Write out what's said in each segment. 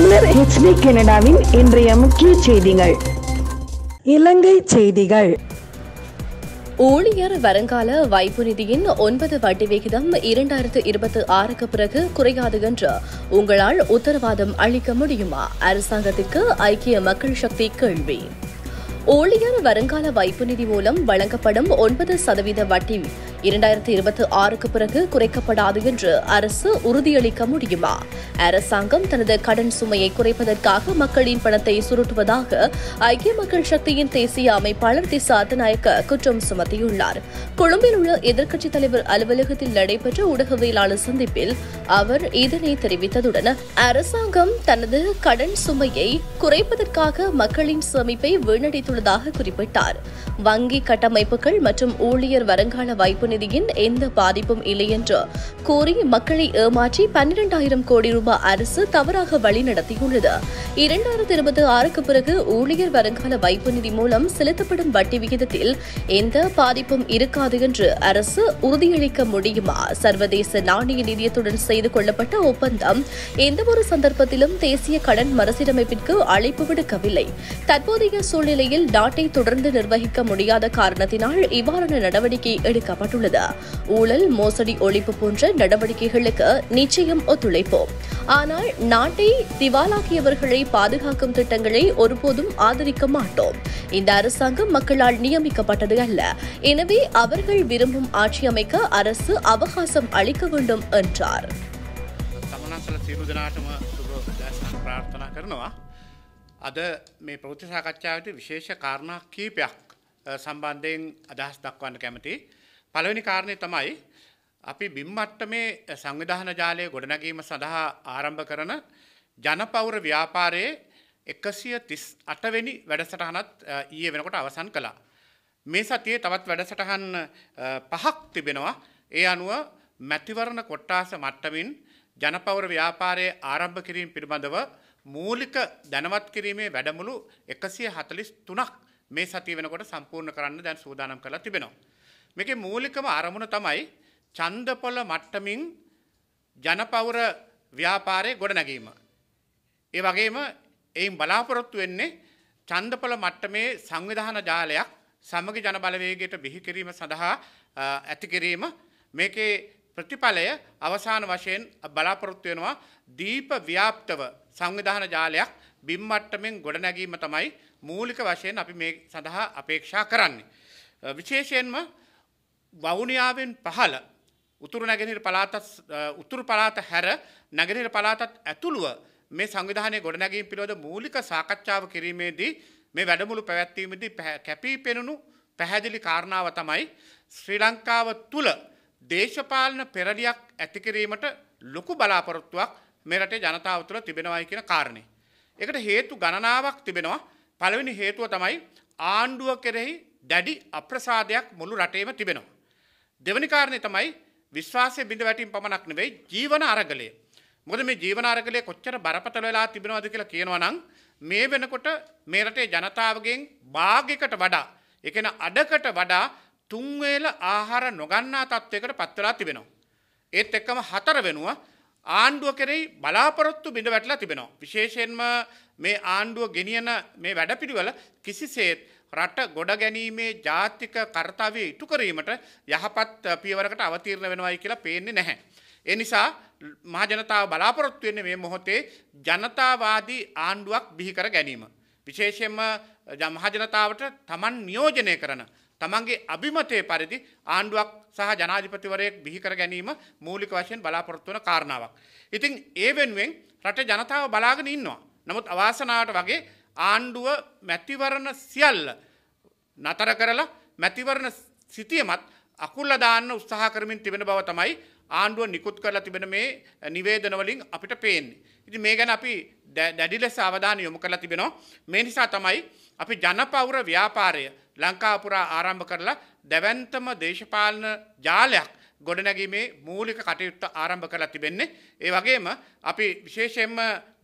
தமிழர் ஹெச்டி கனடாவின் இன்றைய முக்கிய செய்திகள் இலங்கை செய்திகள் ஊழியர் வருங்கால வைப்பு நிதியின் ஒன்பது வட்டி விகிதம் இரண்டாயிரத்து இருபத்தி ஆறுக்கு பிறகு குறையாது என்று உங்களால் உத்தரவாதம் அளிக்க முடியுமா அரசாங்கத்திற்கு ஐக்கிய மக்கள் சக்தி கேள்வி ஊழியர் வருங்கால வைப்பு நிதி மூலம் வழங்கப்படும் ஒன்பது சதவீத வட்டி இரண்டாயிரத்தி இருபத்தி ஆறுக்கு பிறகு குறைக்கப்படாது என்று அரசு உறுதியளிக்க முடியுமா அரசாங்கம் தனது கடன் சுமையை குறைப்பதற்காக மக்களின் பணத்தை சுருட்டுவதாக ஐக்கிய மக்கள் சக்தியின் தேசிய அமைப்பாளர் தி சாத்தநாயக்க குற்றம் சுமத்தியுள்ளார் கொழும்பில் உள்ள எதிர்க்கட்சித் தலைவர் அலுவலகத்தில் நடைபெற்ற ஊடகவியலாளர் சந்திப்பில் அவர் இதனை தெரிவித்ததுடன் அரசாங்கம் தனது கடன் சுமையை குறைப்பதற்காக மக்களின் சமைப்பை வீணடித்துள்ளது உள்ளதாக குறிப்பிட்டார் வங்கி கட்டமைப்புகள் மற்றும் ஊழியர் வருங்கால வாய்ப்பு நிதியின் எந்த பாதிப்பும் இல்லை என்று கூறி மக்களை ஏமாற்றி பன்னிரண்டாயிரம் கோடி ரூபாய் அரசு தவறாக வழிநடத்தியுள்ளது இரண்டாயிரத்தி இருபத்தி ஆறுக்கு பிறகு ஊழியர் வருங்கால வைப்பு நிதி மூலம் செலுத்தப்படும் வட்டி விகிதத்தில் எந்த பாதிப்பும் இருக்காது என்று அரசு உறுதியளிக்க முடியுமா சர்வதேச நாணய நிதியத்துடன் செய்து கொள்ளப்பட்ட ஒப்பந்தம் எந்தவொரு சந்தர்ப்பத்திலும் தேசிய கடன் மறுசீரமைப்பிற்கு அழைப்பு விடுக்கவில்லை தற்போதைய சூழ்நிலையில் நிலையில் டாட்டை தொடர்ந்து நிர்வகிக்க முடியாத காரணத்தினால் இவ்வாறான நடவடிக்கை எடுக்கப்பட்டுள்ளது ஊழல் மோசடி ஒழிப்பு போன்ற நடவடிக்கைகளுக்கு நிச்சயம் ஒத்துழைப்போம் ஆனால் நாட்டை திவாலாக்கியவர்களை பாதுகாக்கும் திட்டங்களை ஒருபோதும் ஆதரிக்க மாட்டோம் இந்த அரசாங்கம் மக்களால் நியமிக்கப்பட்டது அல்ல எனவே அவர்கள் விரும்பும் ஆட்சி அமைக்க அரசு அவகாசம் அளிக்க வேண்டும் என்றார். සියලු දෙනාටම අද මේ ප්‍රෘති සාකච්ඡාවට විශේෂ කාරණා කීපයක් සම්බන්ධයෙන් අදහස් දක්වන්න කැමති. පළවෙනි කාරණය තමයි අපි බිම්මට්ටමේ සංවිධාන ජාලය ගොඩනැගීම සඳහා ආරම්භ කරන ජනපවුර ව්‍යාපාරයේ එකසිය තිස් අටවෙනි වැඩසටහනත් ඊය වෙනකොට අවසන් කළා. මේ සතියේ තවත් වැඩසටහන් පහක් තිබෙනවා ඒ අනුව මැතිවරණ කොට්ටාස මට්ටමින් ජනපවර ව්‍යාපාරය ආරම්භ කිරීම පිළිබඳව මූලික දැනවත් කිරීමේ වැඩමුළු එකසිය හතලිස් තුනක් මේ සති වෙනකොට සම්පූර්ණ කරන්න දැන් සූදානම් කළ තිබෙනවා. මේක මූලිකම අරමුණ තමයි චන්දපොල මට්ටමින් ජනපවුර ව්‍යාපාරය ගොඩනැගීම. ඒ වගේම එයින් බලාපොරොත්තු වෙන්නේ චන්දපොල මට්ටමේ සංවිධාන ජාලයක් සමග ජනබලවේගයට බිහිකිරීම සඳහා ඇතිකිරීම මේකේ ප්‍රතිඵලය අවසාන වශයෙන් බලාපොරොත්තු වෙනවා දීප ව්‍යාප්තව සංවිධාන ජාලයක් බිම් මට්ටමින් ගොඩනැගීම තමයි මූලික වශයෙන් අපි මේ සඳහා අපේක්ෂා කරන්නේ. විශේෂයෙන්ම වවුනියාවෙන් පහළ උතුරු නැගෙනහිර පළාතත් උතුරු පළාත හැර නැගෙනහිර පළාතත් ඇතුළුව මේ සංවිධානයේ ගොඩනැගීම් පිළිබඳ මූලික සාකච්ඡාව කිරීමේදී මේ වැඩමුළු පැවැත්වීමේදී කැපී පෙනුණු පැහැදිලි කාරණාව තමයි ශ්‍රී ලංකාව තුළ දේශපාලන පෙරලියක් ඇතිකිරීමට ලොකු බලාපොරොත්තුවක් මෙරට ජනතාව තුළ තිබෙනවයි කියන කාරණය. එකට හේතු ගණනාවක් තිබෙනවා පළවෙනි හේතුව තමයි ආණ්ඩුව කෙරෙහි දැඩි අප්‍රසාධයක් මුළු රටේම තිබෙනවා. දෙවනි කාරණය තමයි විශ්වාසය බිඳ වැටින් පමණක් නෙවෙයි ජීවන අරගලය. මොද මේ ජීවන අරගලය කොච්චර බරපතල වෙලා තිබෙනවද කියලා කියනවා නම් මේ වෙනකොට මේ රටේ ජනතාවගෙන් භාගයකට වඩා එකන අඩකට වඩා තුන්වේල ආහාර නොගන්නා තත්ත්වයකට පත්වලා තිබෙනවා. ඒත් එක්කම හතර වෙනවා ආණ්ඩුව කෙරෙහි බලාපොරොත්තු බිඳ වැටලා තිබෙනවා. විශේෂයෙන්ම මේ ආණ්ඩුව ගෙනියන මේ වැඩපිළිවෙල කිසිසේත් රට ගොඩ ගැනීමේ ජාතික කර්තාවය ඉටු කිරීමට යහපත් පියවරකට අවතීර්ණ වෙනවයි කියලා පේන්නේ නැහැ. ඒ නිසා මහජනතාව බලාපොරොත්තු වෙන්නේ මේ මොහොතේ ජනතාවාදී ආණ්ඩුවක් බිහි කර ගැනීම. විශේෂයෙන්ම මහජනතාවට Taman නියෝජනය කරන තමන්ගේ අභිමතය පරිදි ආණ්ඩුවක් සහ ජනාධිපතිවරයෙක් බිහිකර ගැනීම මූලික වශයෙන් බලාපොරොත්තුවන කාරණාවක්. ඉතින් ඒ වෙනුවෙන් රට ජනතාව බලාගෙන ඉන්නවා. නමුත් අවාසනාවට වගේ ආණ්ඩුව මැතිවරණ සියල්ල නතර කරලා මැතිවරණ සිතියමත් අකුල්ල දාන්න උත්සාහ කරමින් තිබෙන බව තමයි ආණ්ඩුව නිකුත් කරලා තිබෙන මේ නිවේදනවලින් අපිට පේන්නේ. ඉතින් මේ ගැන අපි දැඩි ලෙස අවධානය යොමු කරලා තිබෙනවා. මේ නිසා තමයි අපි ජනපවුර ව්‍යාපාරය ලංකාපුරා ආරම්භ කරලා දැවන්තම දේශපාලන ජාලයක් ගොඩනැගීමේ මූලික කටයුත්ත ආරම්භ කරලා තිබෙන්නේ. ඒ වගේම අපි විශේෂයෙන්ම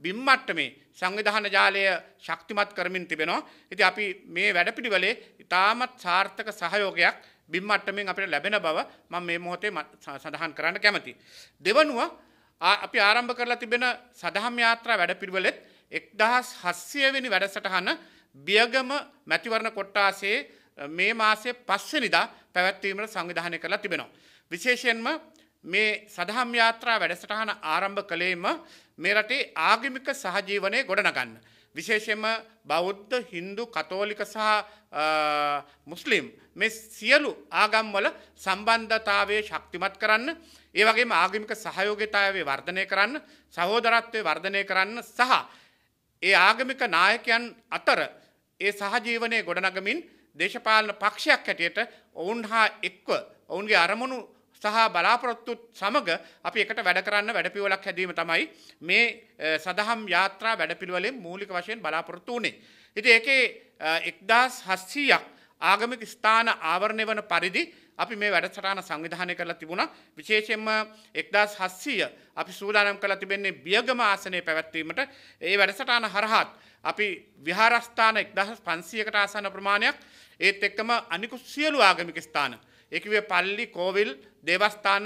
බිම්මට්ටමේ සංවිධාන ජාලය ශක්තිමත් කරමින් තිබෙනවා. ඉතින් අපි මේ වැඩපිළිවෙලේ ඉතාමත් සාර්ථක සහයෝගයක් බිම්මට්ටමින් අපිට ලැබෙන බව මම මේ මොහොතේ සඳහන් කරන්න කැමතියි. දෙවනුව අපි ආරම්භ කරලා තිබෙන සදහම් යාත්‍රා වැඩපිළිවෙලෙත් 1700 වෙනි වැඩසටහන බියගම මැතිවරණ කොට්ටාසේ මේ මාසය පස්සනිදා පැවැත්වීමට සංවිධානය කරලා තිබෙනවා. විශේෂයෙන්ම මේ සදහම් යාත්‍රා වැඩසටහන ආරම්භ කළේම මේ රටේ ආගමික සහජීවනය ගොඩනගන්න. විශේෂම බෞද්ධ හින්දු කතෝලික සහ මුස්ලිම් මේ සියලු ආගම්වල සම්බන්ධතාවය ශක්තිමත් කරන්න ඒ වගේම ආගමික සහයෝගතාවේ වර්ධනය කරන්න සහෝදරත්වය වර්ධනය කරන්න සහ ඒ ආගමික නායකයන් අතර ඒ සහජීවනය ගොඩනගමින් දේශපාලන පක්ෂයක් හැටියට ඔවුන් හා එක්ව ඔවුන්ගේ අරමුණු සහ බලාපොරොත්තුත් සමඟ අපි එකට වැඩ කරන්න වැඩපිවලක් හැදීම තමයි මේ සදහම් යාත්‍රා වැඩපිළිවලින් මූලික වශයෙන් බලාපොරොත්තු වනේ. ඉති ඒකේ එක්දස් හස්සීයක් ආගමික ස්ථාන ආවරණය වන පරිදි අපි මේ වැඩසටාන සංවිධානය කරලා තිබුණ විශේෂෙන්ම එක්දස් හස්සීය අපි සූදානම් කළ තිබෙන්නේ බියගම ආසනය පැවැත්වීමට ඒ වැඩසටාන හරහත් අපි විහාරස්ථාන එක්දහස් පන්සියකට ආසන ප්‍රමාණයක් ඒත් එක්කම අනිකු සියලු ආගමික ස්ථාන. එකවේ පල්ලි කෝවිල් දේවස්ථාන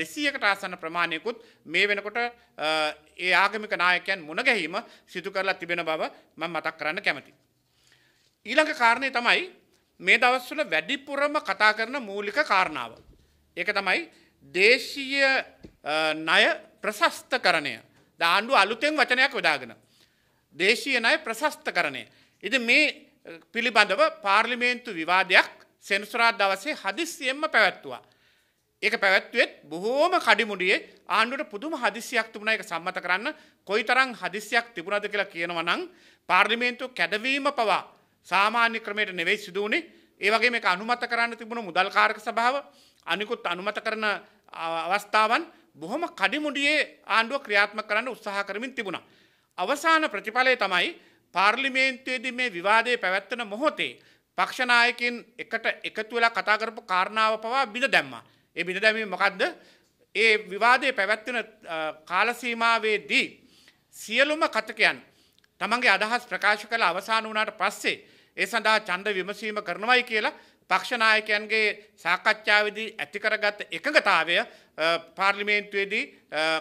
දෙසීයකට ආසන ප්‍රමාණයකුත් මේ වෙනකොට ඒ ආගමික නායකයන් මුණගැහීම සිදු කරලා තිබෙන බව මම මතක් කරන්න කැමති. ඊළඟ කාරණය තමයි මේ දවස්වල වැඩිපුරම කතා කරන මූලික කාරණාව. ඒක තමයි දේශීය ණය ප්‍රශස්ත කරණය. දාණ්ඩු අලුතෙන් වචනයක් යොදාගෙන. දේශීය ණය ප්‍රශස්ත කරණය. ඉතින් මේ පිළිබඳව පාර්ලිමේන්තු විවාදයක් සෙනසුරාදා දවසේ හදිස්සියෙන්ම පැවැත්තුවා. ඒක පැවැත්වෙත් බොහෝම කඩිමුඩියේ ආණ්ඩුවට පුදුම හදිසියක් තිබුණා ඒක සම්මත කරන්න කොයිතරම් හදිසියක් තිබුණාද කියලා කියනවා නම් පාර්ලිමේන්තුව කැඩවීම පවා සාමාන්‍ය ක්‍රමයට නෙවෙයි සිදුවනේ ඒවගේ මේ අනුමත කරන්න තිබුණ මුදල්කාරක සභාව අනිකුත් අනුමත කරන අවස්ථාවන් බොහොම කඩිමුඩියේ ආණ්ඩුව ක්‍රියාත්ම කරන්න උත්සාහ කරමින් තිබුණ. අවසාන ප්‍රතිඵලය තමයි පාර්ලිමේන්තුවේදී මේ විවාදය පැවැත්වන මොහොතේ පක්ෂනායකින් එකට එකතු වෙලා කතාකරපු කාරණාව පවා බිඳ දැම්මා. ඒ බිඳ දැමීම මොකක්ද ඒ විවාදය පැවැත්වෙන කාලසීමාවේදී සියලුම කතකයන් තමන්ගේ අදහස් ප්‍රකාශ කළ අවසාන වනාට පස්සේ ඒ සඳහා චන්ද විමසීම කරනවයි කියලා පක්ෂනායකයන්ගේ සාකච්ඡාවදී ඇතිකරගත්ත එකඟතාවය පාර්ලිමේන්තුවේදී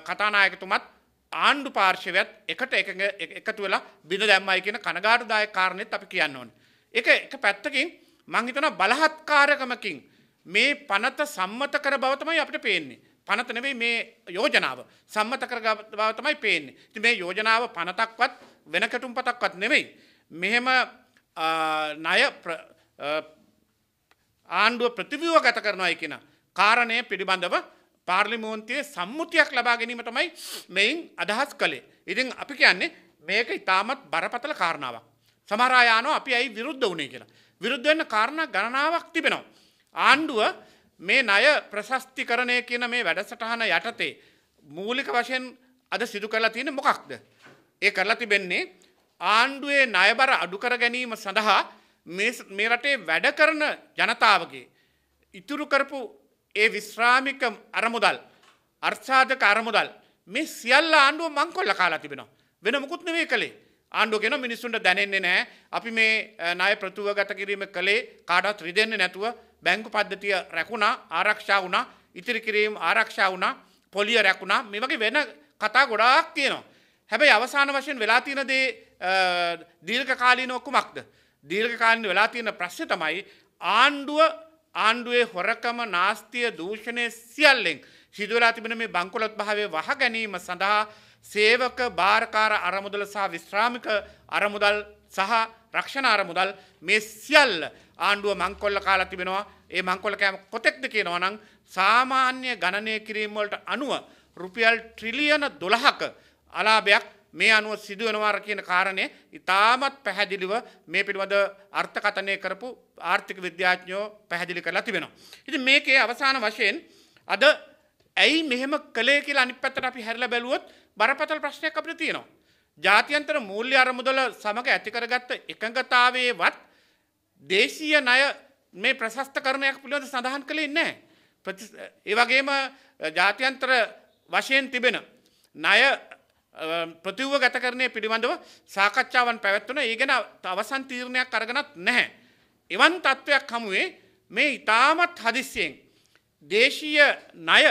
කතානායකතුමත් ආණ්ඩු පාර්ශවයත් එකට එකතු වෙලා බිඳ දැම්මයි කියන කනගාටුදාය කාරණෙත් අපි කියන්න ඕන. එක එක පැත්තකින් මංහිතන බලහත්කාරකමකින් මේ පනත සම්මත කර බවතමයි අපට පේන්නේ. පනතනවේ මේ යෝජනාව සම්මත කර බවතමයි පේන්නේ. ති මේ යෝජනාව පනතක්වත් වෙන කටුම් පතක්වත් නෙවෙයි. මෙහෙම ණය ආණ්ඩුව ප්‍රතිවියෝ ගත කරනවා කියන කාරණය පිළිබඳව පාර්ලිමෝන්තියේ සම්මුතියක් ලබා ගැනීම තමයි මෙයින් අදහස් කළේ. ඉතින් අපි කියන්නේ මේක ඉතාමත් බරපතල කාරණාවක්. සමරායානෝ අපි ඇයි විරුද්ධ වුණේ කියලා. විරුද්ධවෙන්න කාරණ ගණනාවක් තිබෙනවා. ආණ්ඩුව මේ ණය ප්‍රශස්තිකරණය කියන මේ වැඩසටහන යටතේ මූලික වශයෙන් අද සිදු කරලා තියෙන මොකක්ද. ඒ කරලා තිබෙන්නේ ආණ්ඩුවේ ණයබර අඩුකර ගැනීම සඳහා මේ රටේ වැඩ කරන ජනතාවගේ ඉතුරු කරපු ඒ විශ්‍රාමික අරමුදල් අර්ථාධක අරමුදල් මේ සියල්ල ආණ්ඩුව මංකොල්ල කාලා තිබෙනවා වෙන මුකුත් නෙවෙයි කළේ ආණ්ඩුවගෙන මිනිස්සුන්ට දැනෙන්නේ නෑ අපි මේ ණය ප්‍රතිවගත කිරීම කළේ කාටවත් රිදෙන්නේ නැතුව බැංකු පද්ධතිය රැකුණා ආරක්ෂා වුණා ඉතිරි කිරීම ආරක්ෂා වුණා පොලිය රැකුණා මේ වගේ වෙන කතා ගොඩාක් තියෙනවා හැබැයි අවසාන වශයෙන් වෙලා තියෙන දේ දීර්ඝ කාලීන ඔක්කුමක්ද. දීර්ඝ කාලින් වෙලා තියෙන ප්‍රශ්න තමයි ආණ්ඩුව ආණ්ඩුවේ හොරකම නාස්තිය දූෂණය සියල්ලෙන් සිදුවලා තිබෙන මේ බංකොලොත් භාවය වහ ගැනීම සඳහා සේවක භාරකාර අරමුදල සහ විශ්‍රාමික අරමුදල් සහ රක්ෂණ අරමුදල් මේ සියල්ල ආණ්ඩුව මංකොල්ල කාලා තිබෙනවා ඒ මංකොල්ල කෑම කොතෙක්ද කියනවා නම් සාමාන්‍ය ගණනය කිරීම්වලට අනුව රුපියල් ට්‍රිලියන දොළහක අලාභයක් මේ අනුව සිදුවනවාර කියන කාරණය ඉතාමත් පැහැදිලිව මේ පිළිබඳ අර්ථකතනය කරපු ආර්ථික විද්‍යාඥෝ පැහැදිලි කරලා තිබෙනවා. ඉති මේකේ අවසාන වශයෙන් අද ඇයි මෙහෙම කළේ කියලා අනිපත්තට අපි හැරල බැලුවොත් බරපතල ප්‍රශ්නයක් අපිට තියෙනවා. ජාතියන්තර මූල්‍ය අරමුදල සමඟ ඇතිකරගත්ත එකඟතාවේවත් දේශීය ණය මේ ප්‍රශස්ත කරණයක් පිළිබඳ සඳහන් කළේ නැහැ. ඒවගේම ජාතියන්තර වශයෙන් තිබෙන ණය ප්‍රතිව්ව ගතකරණය පිළිබඳව සාකච්ඡාවන් පැවැත්වන ඒගෙන අවසන් තීරණයක් අරගනත් නැහැ. එවන් තත්ත්වයක් හමුවේ මේ ඉතාමත් හදිස්සියෙන්. දේශීය ණය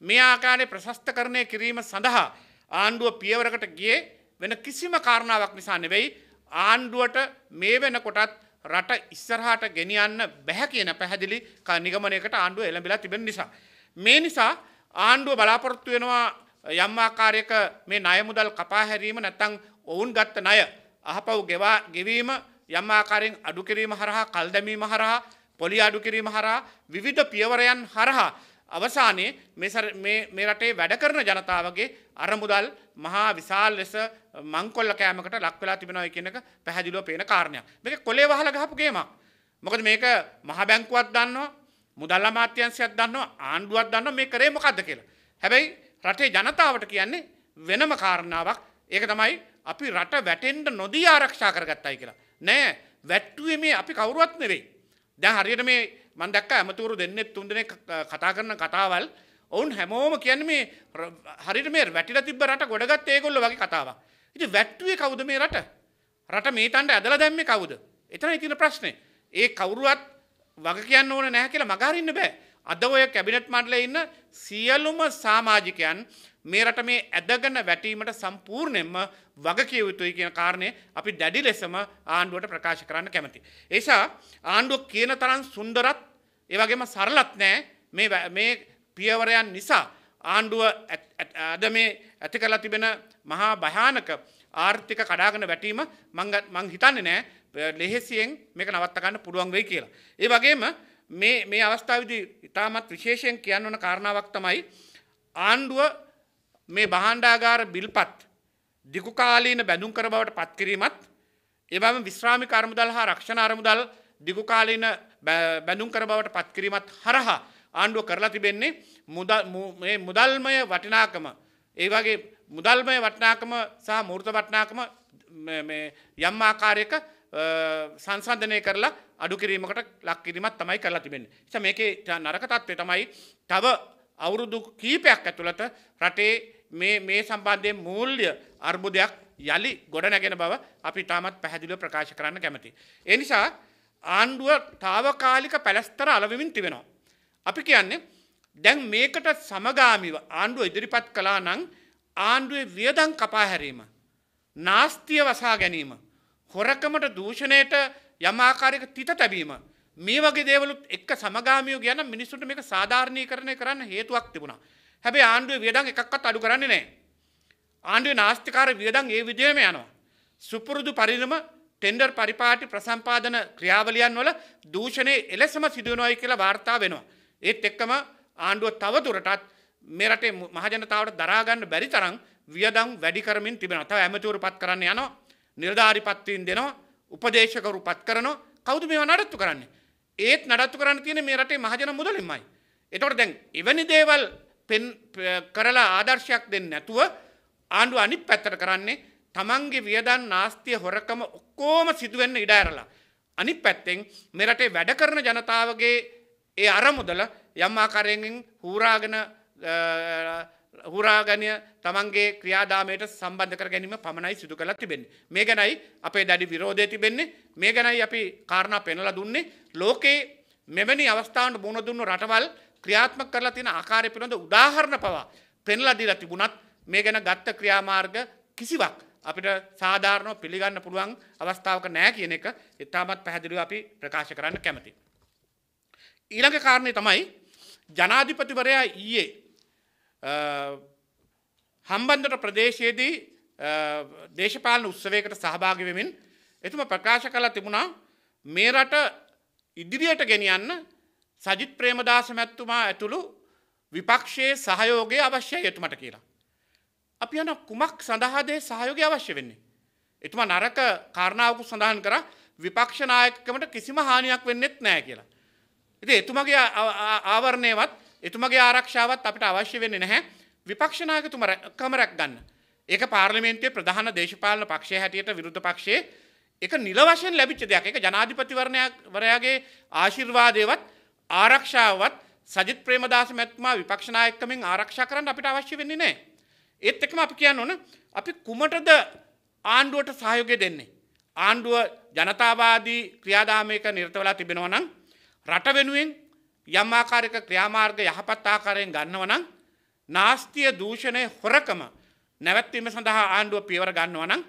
මේ ආකාරය ප්‍රශස්ත කරණය කිරීම සඳහා ආණ්ඩුව පියවරකට ගිය වෙන කිසිම කාරණාවක් නිසා නෙවෙයි ආණ්ඩුවට මේ වෙනකොටත් රට ඉස්සරහට ගෙනියන්න බැහැ කියන පැහැදිලි නිගමනයකට ආණ්ඩුව එළඹිලා තිබෙන නිසා. මේ නිසා ආණ්ඩුව බලාපොරොත්තු වෙනවා යම් ආකාරයක මේ ණයමුදල් කපා හැරීම නැතන් ඔවුන් ගත්ත ණය අහපව් ගෙවා ගෙවීම යම් ආකාරයෙන් අඩු කිරීම හරහා කල් දැමීම හරහා පොලි අඩු කිරීම හරහා විවිධ පියවරයන් හරහා අවසානයේ මේ රටේ වැඩ කරන ජනතාවගේ අරමුදල් මහා විශාල් ලෙස මංකොල්ල කෑමකට ලක්වෙලා තිබෙනවා කියන එක පැහැදිලිව පේන කාරණයක්. මේක කොලේ වහලා ගහපු ගේමක්. මොකද මේක මහ බැංකුවක් දන්නවා මුදල් අමාත්‍යංශයක් දන්නවා ආණ්ඩුවක් දන්නවා මේ කරේ මොකද්ද කියලා. හැබැයි රටේ ජනතාවට කියන්නේ වෙනම කාරණාවක් ඒක තමයි අපි රට වැටෙන්ට නොදී ආරක්ෂා කරගත්තයි කියලා. නෑ වැට්ටුවේ මේ අපි කවුරුවත් නෙවෙයි. දැන් හරියට මේ මන් දැක්ක ඇමතුරු දෙන්නෙත් තුන්දෙනෙක් කතා කරන කතාවල් ඔවුන් හැමෝම කියන්නේ මේ හරියට මේ වැටිලා තිබ්බ රට ගොඩගත් ඒගොල්ලෝ වගේ කතාවක්. ඉතින් වැට්ටුවේ කවුද මේ රට? රට මේ තණ්ඩ ඇදලා දැම්මේ කවුද? එතනයි තියෙන ප්‍රශ්නේ. ඒ කවුරුවත් වග කියන්න ඕන නැහැ කියලා මගහරින්න බෑ. අද ඔය කැබිනට් මණ්ඩලේ ඉන්න සියලුම සමාජිකයන් මේ රට මේ ඇදගෙන වැටීමට සම්පූර්ණයෙන්ම වගකිය යුතුයි කියන කාරණය අපි දැඩි ලෙසම ආණ්ඩුවට ප්‍රකාශ කරන්න කැමති. ඒසා ආණ්ඩුව කියන තරම් සුන්දරත් ඒ වගේම සරලත් නෑ මේ මේ පියවරයන් නිසා ආණ්ඩුව අද මේ ඇති කරලා තිබෙන මහා භයානක ආර්ථික කඩාගෙන වැටීම මං හිතන්නේ නෑ ලෙහෙසියෙන් මේක නවත්තගන්න පුළුවන් වෙයි කියලා. ඒ වගේම මේ මේ අවස්ථාවදී ඉතාමත් විශේෂයෙන් කියන්න ඕන කාරණාවක් තමයි ආණ්ඩුව මේ බහණ්ඩාගාර බිල්පත් දිගුකාලීන බැඳුම් කර බවට පත්කිරීමත් එවම විශ්‍රාමි කර්මුදල් හා රක්ෂණ අරමුදල් දිගුකාලීන බැඳුම් කර බවට පත්කිරීමත් හරහා ආණ්ඩුව කරලා තිබෙන්නේ මුදල්මය වටිනාකම ඒ වගේ මුදල්මය වටනාකම සහ මෘත වටනාකම යම් ආකාරයක සංසන්ධනය කරලා අඩු කිරීමකට ලක් කිරීමත් තමයි කරලා තිබෙන. එස මේකේ නරක තත්ත්වය තමයි තව අවුරුදු කීපයක් ඇතුළත රටේ මේ මේ සම්බන්ධයෙන් මූල්්‍ය අර්බුදයක් යළි ගොඩ නැගෙන බව අපි තාමත් පැහැදිලිව ප්‍රකාශ කරන්න කැමති. ඒ නිසා ආණ්ඩුව තාවකාලික පැලස්තර අලවිමින් තිබෙනවා. අපි කියන්නේ දැන් මේකට සමගාමිව ආණ්ඩුව ඉදිරිපත් කලා නං ආණ්ඩුවේ වියදං කපා හැරීම. නාස්තිය වසා ගැනීම හොරකමට දූෂණයට යමාකාරයක තිත තැබීම. මේ වගේ දේවලුත් එක් සමගාමිය ගැන මිනිස්සුට මේක සාධාරණය කරණය කරන්න හේතුවක් තිබුණා. හැබැයි ආණ්ඩුව වියදන් එකක්වත් අඩු කරන්නේ නෑ. ආණ්ඩුවේ නාස්තිකාර වියදන් ඒ විදිහම යනවා. සුපුරුදු පරිණම ටෙන්ඩර් පරිපාටි ප්‍රසම්පාදන ක්‍රියාවලියන් වල දූෂණය එලෙසම සිදුවනොයි කියලා වාර්තා වෙනවා. ඒත් එක්කම ආණ්ඩුව තවදුරටත් මේ රටේ මහජනතාවට දරාගන්න බැරි තරම් වියදම් වැඩි කරමින් තිබෙනවා. තව ඇමතිවරු පත් කරන්න යනවා. නිලධාරිපත්වීන් දෙනවා උපදේශකරු පත් කරනවා කවුද මේ නඩත්තු කරන්නේ. ඒත් නඩත්තු කරන්න තියෙන මේ රටේ මහජන මුදලින්මයි. එතොට දැන් එවැනි දේවල් පෙන් කරලා ආදර්ශයක් දෙන්න නැතුව ආණ්ඩුව අනිත් පැත්තට කරන්නේ තමන්ගේ වියදන් නාස්තිය හොරකම ඔක්කෝම සිදුවෙන්න ඉඩඇරලා. අනිත් පැත්තෙන් මෙරටේ වැඩ කරන ජනතාවගේ ඒ අරමුදල යම්මාකරයෙන් හූරාගෙන හුරාගනය තමන්ගේ ක්‍රියාදාමයට සම්බන්ධ කර ගැනීම පමණයි සිදු කළ තිබෙන්නේ. මේ ගැනයි අපේ දැඩි විරෝධය තිබෙන්නේ මේ ගැනයි අපි කාරණ පෙනල දුන්නේ ලෝකයේ මෙවැනි අවස්ථාවට මුණ දුන්න රටවල් ක්‍රියාත්මක කරලා තියෙන ආකාරය පිළිබඳ උදාහරණ පවා පෙන්ලා දීලා තිබුණත් මේ ගැන ගත්ත ක්‍රියාමාර්ග කිසිවක් අපිට සාධාරණව පිළිගන්න පුළුවන් අවස්ථාවක නෑ කියන එක ඉතාමත් පැහැදිලිව අපි ප්‍රකාශ කරන්න කැමතියි. ඊළඟ කාරණේ තමයි ජනාධිපතිවරයා ඊයේ හම්බන්දට ප්‍රදේශයේදී දේශපාලන උත්සවයකට සහභාගිවෙමින් එතුම ප්‍රකාශ කලා තිබුණා මේ රට ඉදිරියට ගෙනියන්න සජිත් ප්‍රේමදාස මැත්තුමා ඇතුළු විපක්ෂයේ සහයෝගය අවශ්‍යය එතුමට කියලා. අපි යන කුමක් සඳහාදේ සහයෝගය අවශ්‍ය වෙන්නේ. එතුම නරක කාරණාවකු සඳහන් කර විපක්ෂනායකමට කිසිම හානියක් වෙන්නෙත් නෑ කියලා. ඉති එතුමගේ ආවරණයවත් එතුමගේ ආරක්ෂාවත් අපට අවශ්‍ය වෙන්න නැහැ විපක්ෂනාගතුම කමරක් ගන්න. ඒක පාර්ලිමේන්තය ප්‍රධාන දේශපාලන පක්ෂය හැටියට විරුද්ධ පක්ෂයේ එක නිලවශයෙන් ලැබිච්ච දෙයක් එක ජනාධිපතිවරණයක්වරයාගේ ආශිර්වාදයවත් ආරක්ෂාවත් සජිත් ප්‍රේමදාස මැත්මා විපක්ෂනායකමින් ආරක්ෂා කරන්න අපිට අවශ්‍ය වෙන්නේ නෑ. ඒත් එකම අපි කියන්න ඕන අපි කුමටද ආණ්ඩුවට සහයෝගය දෙන්නේ. ආණ්ඩුව ජනතාවාදී ක්‍රියාදාමයක නිර්තවලා තිබෙනවනම් රට වෙනුවෙන් යම්ආකාරක ක්‍රියාමාර්ග යහපත් ආකාරයෙන් ගන්නවනං නාස්තිය දූෂණය හොරකම නැවැත්වීම සඳහා ආණ්ඩුව පියවර ගන්නවනං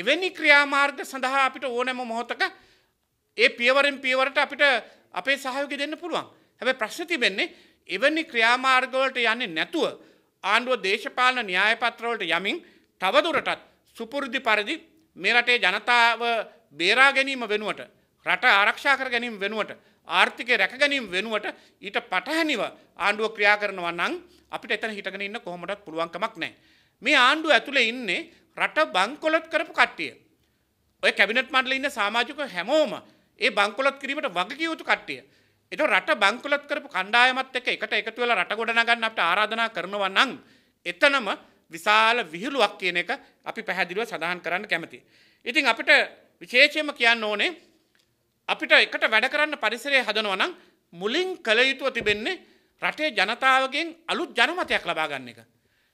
එවැනි ක්‍රියාමාර්ග සඳහා අපිට ඕනෑම මොහොතක ඒ පියවරෙන් පියවරට අපිට අපේ සහයෝග දෙන්න පුළුවන් හැබ ප්‍රශ්තිබෙන්නේ එවැනි ක්‍රියාමාර්ගවලට යන්නේ නැතුව ආණ්ඩුව දේශපාලන න්‍යායපත්‍රවලට යමින් තවදුරටත් සුපුරුදි පරිදි මේ රටේ ජනතාව බේරා ගැනීම වෙනුවට රට ආරක්ෂා කර ගැනීම වෙනුවට ආර්ථිකය රැකගැනීම වෙනුවට ඊට පටහැනිව ආණ්ඩුව ක්‍රියා කරනවා නම් අපිට එතන හිටගෙන ඉන්න කොහොමටත් පුළුවන්කමක් නැහැ. මේ ආණ්ඩුව ඇතුලේ ඉන්නේ රට බංකොලොත් කරපු කට්ටිය. ඔය කැබිනට් මණ්ඩලේ ඉන්න සමාජික හැමෝම ඒ බංකොලොත් කිරීමට වගකිව යුතු කට්ටිය. ඒතකොට රට බංකොලොත් කරපු කණ්ඩායමත් එක්ක එකට එකතු වෙලා රට ගොඩනගන්න අපිට ආරාධනා කරනවා නම් එතනම විශාල විහිළුවක් කියන එක අපි පැහැදිලිව සඳහන් කරන්න කැමතියි. ඉතින් අපිට විශේෂයෙන්ම කියන්න ඕනේ අපිට එකට වැඩ කරන්න පරිසරය හදනවනම් මුලින් කළ යුතුව තිබෙන්නේ රටේ ජනතාවගෙන් අලුත් ජනමතයක් ලබා ගන්න එක.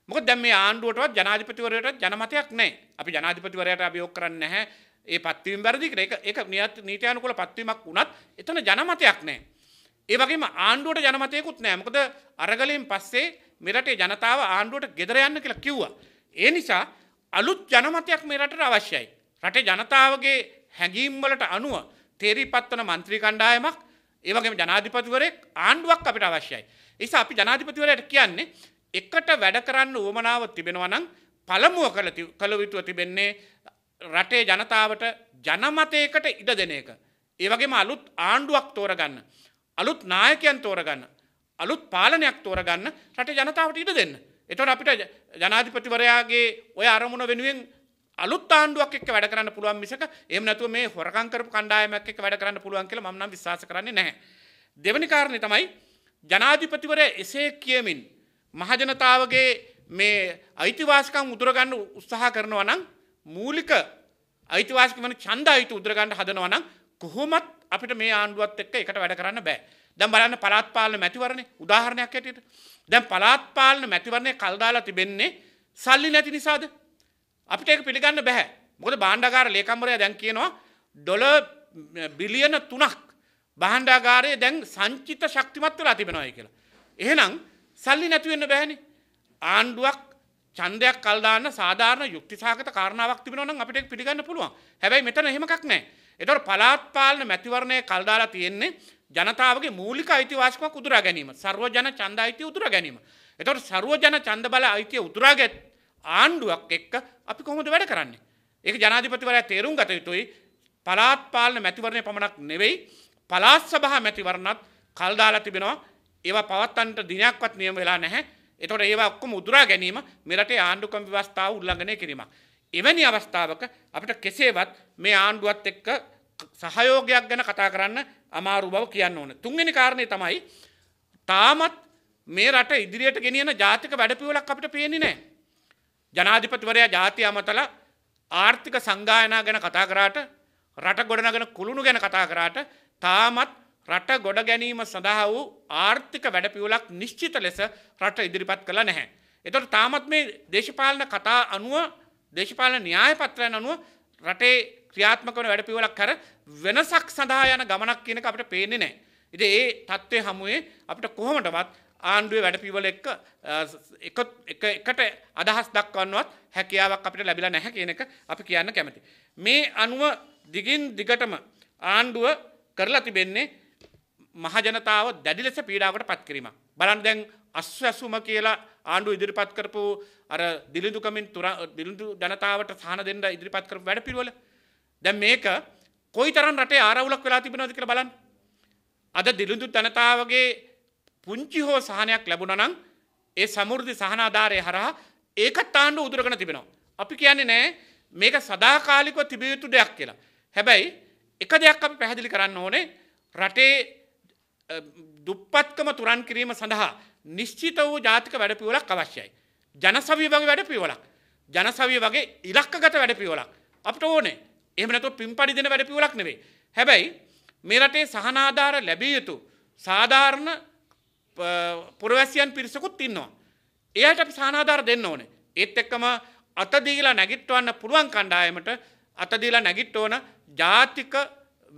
මොකද දැන් මේ ආණ්ඩුවටවත් ජනාධිපතිවරයාට ජනමතයක් නැහැ. අපි ජනාධිපතිවරයාට අභියෝග කරන්නේ නැහැ. ඒ පත්වීම වැරදි කියලා. ඒක ඒක නියත නීතියානුකූල පත්වීමක් වුණත් එතන ජනමතයක් නැහැ. ඒ වගේම ආණ්ඩුවට ජනමතයකුත් නැහැ. මොකද අරගලයෙන් පස්සේ මෙරටේ ජනතාව ආණ්ඩුවට ගෙදර යන්න කියලා කිව්වා. ඒ නිසා අලුත් ජනමතයක් මේ රටට අවශ්‍යයි. රටේ ජනතාවගේ හැඟීම් වලට අනුව තේරීපත්වන මන්ත්‍රී කණ්ඩායමක් ඒවගේ ජනාධිපතිවරෙක් ආණ්ඩුවක් අපිට අවශ්‍යයි. ඒස අපි ජනාධිපතිවරයට කියන්නේ එකට වැඩ කරන්න ුවමනාව තිබෙනවනම් පළමුුව කළ කළවිතුව තිබෙන්නේ රටේ ජනතාවට ජනමතයකට ඉඩ දෙන එක. ඒවගේම අලුත් ආණ්ඩුවක් තෝරගන්න. අලුත් නායකයන් තෝරගන්න. අලුත් පාලනයක් තෝරගන්න රට ජනතාවට ඉඩ දෙන්න. එතොට අපිට ජනාධිපතිවරයාගේ ඔය අරමුණ වෙනුවෙන් අලුත් ආණ්ඩුවක් එක්ක වැඩ කරන්න පුළුවන් මිසක එහෙම නැතුව මේ හොරකම් කරපු කණ්ඩායමක් එක්ක වැඩ කරන්න පුළුවන් කියලා මම නම් විශ්වාස කරන්නේ නැහැ. දෙවෙනි කාරණේ තමයි ජනාධිපතිවරයා එසේ කියමින් මහජනතාවගේ මේ අයිතිවාසිකම් උදුර ගන්න උත්සාහ කරනවා නම් මූලික අයිතිවාසිකම් වෙන ඡන්ද අයිති උදුර ගන්න හදනවා නම් කොහොමත් අපිට මේ ආණ්ඩුවත් එක්ක එකට වැඩ කරන්න බෑ. දැන් බලන්න පළාත් පාලන මැතිවරණේ උදාහරණයක් හැටියට. දැන් පළාත් පාලන මැතිවරණේ කල් දාලා තිබෙන්නේ සල්ලි නැති නිසාද? අපිට ඒක පිළිගන්න බැහැ. මොකද භාණ්ඩාගාර ලේකම්වරයා දැන් කියනවා ඩොලර් බිලියන 3ක් භාණ්ඩාගාරයේ දැන් සංචිත ශක්තිමත් වෙලා තිබෙනවායි කියලා. එහෙනම් සල්ලි නැති වෙන්න බෑනේ. ආණ්ඩුවක් ඡන්දයක් කල් දාන්න සාධාරණ යුක්තිසහගත කාරණාවක් තිබෙනවා නම් අපිට ඒක පිළිගන්න පුළුවන්. හැබැයි මෙතන එහෙම එකක් නැහැ. ඒතකොට පළාත් පාලන මැතිවරණය කල් දාලා තියෙන්නේ ජනතාවගේ මූලික අයිතිවාසිකමක් උදුරා ගැනීම. ਸਰවජන ඡන්ද අයිතිය උදුරා ගැනීම. ඒතකොට ਸਰවජන ඡන්ද බල අයිතිය උදුරා ආණ්ඩුවක් එක්ක අපි කොහොමද වැඩ කරන්නේ. ඒක ජනාධිපතිවරයා තේරුම් ගත යුතුයි පලාත් පාලන මැතිවරණය පමණක් නෙවෙයි පලාත් සභහ මැතිවරණත් කල්දාලා තිබෙනවා ඒවා පවත්තන්ට දිනයක්වත් නියම වෙලා නැහැ එතොට ඒවා ඔක්කොම උදුරා ගැනීම මෙරටේ ආණ්ඩුකම් ව්‍යවස්ථාව උල්ලංඝනය කිරීමක්. එවැනි අවස්ථාවක අපිට කෙසේවත් මේ ආණ්ඩුවත් එක්ක සහයෝගයක් ගැන කතා කරන්න අමාරු බව කියන්න ඕන. තුන්වෙනි කාරණය තමයි තාමත් මේ රට ඉදිරියට ගෙනියන ජාතික වැඩපිවලක් අපිට පේන්නේ නෑ. ජනාධිපතිවරයා ජාතිය අමතලා ආර්ථික සංගායනා ගැන කතා කරාට රට ගොඩනගෙන කුළුණු ගැන කතා කරාට තාමත් රට ගොඩ ගැනීම සඳහා වූ ආර්ථික වැඩපියවලක් නිශ්චිත ලෙස රට ඉදිරිපත් කළ නැහැ. එතොට තාමත් මේ දේශපාලන කතා අනුව දේශපාලන න්‍යාය පත්‍රයන් අනුව රටේ ක්‍රියාත්මකවන වැඩපිවලක් කර වෙනසක් සඳහා යන ගමනක් කියනක අපට පේන්නේ නෑ. ඉති ඒ තත්ත්වය හමුවේ අපට කොහොමටවත් ආණ්ඩුවේ වැඩපිවල එක්ක එකට අදහස් දක්වන්නවත් හැකියාවක් අපිට ලැබිලා නැහැ කියන එක අපි කියන්න කැමති. මේ අනුව දිගින් දිගටම ආණ්ඩුව කරලා තිබෙන්නේ මහජනතාව දැඩි ලෙස පීඩාවට පත් කිරීම. බලන් දැන් අස්වැසුම කියලා ආණ්ඩුව ඉදිරිපත් කරපු අර දිලිඳුකමින් තුර දිලිඳු ජනතාවට සහන දෙන්න ඉදිරිපත් කරපු වැඩපිළිවෙල. දැන් මේක කොයිතරම් රටේ ආරවුලක් වෙලා තිබෙනවද කියලා බලන්න. අද දිලිඳු ජනතාවගේ පුංචි හෝ සහනයක් ලැබුණනම් ඒ සමුෘදි සහනාධාරය හරහා ඒකත් ආණ්ඩු උදුරගන තිබෙනවා. අපි කියන්නේ නෑ මේක සදාකාලිකව තිබියයුතු දෙයක් කියලා. හැබැයි එක දෙයක් අපි පැහැදිලි කරන්න ඕනේ රටේ දුප්පත්කම තුරන් කිරීම සඳහා නිශ්චිත වූ ජාතික වැඩපිවලක් අවශ්‍යයි. ජනසවී වගේ වැඩපිවලක්. ජනසවී වගේ ඉලක්කගත වැඩපිවලක්. අපට ඕනේ එමනතු පින් පඩි දෙන වැඩපිවලක් නෙවේ. හැබැයි මේ රටේ සහනාධාර ලැබිය යුතු සාධාරණ පුරවැසියන් පිරිසකුත් ඉන්නවා. එයට අපි සානාධාර දෙන්න ඕනේ. ඒත් එක්කම අතදීලා නැගිට්ටවන්න පුළුවන් කණ්ඩායමට අතදීලා නැගිට්ට ඕන ජාතික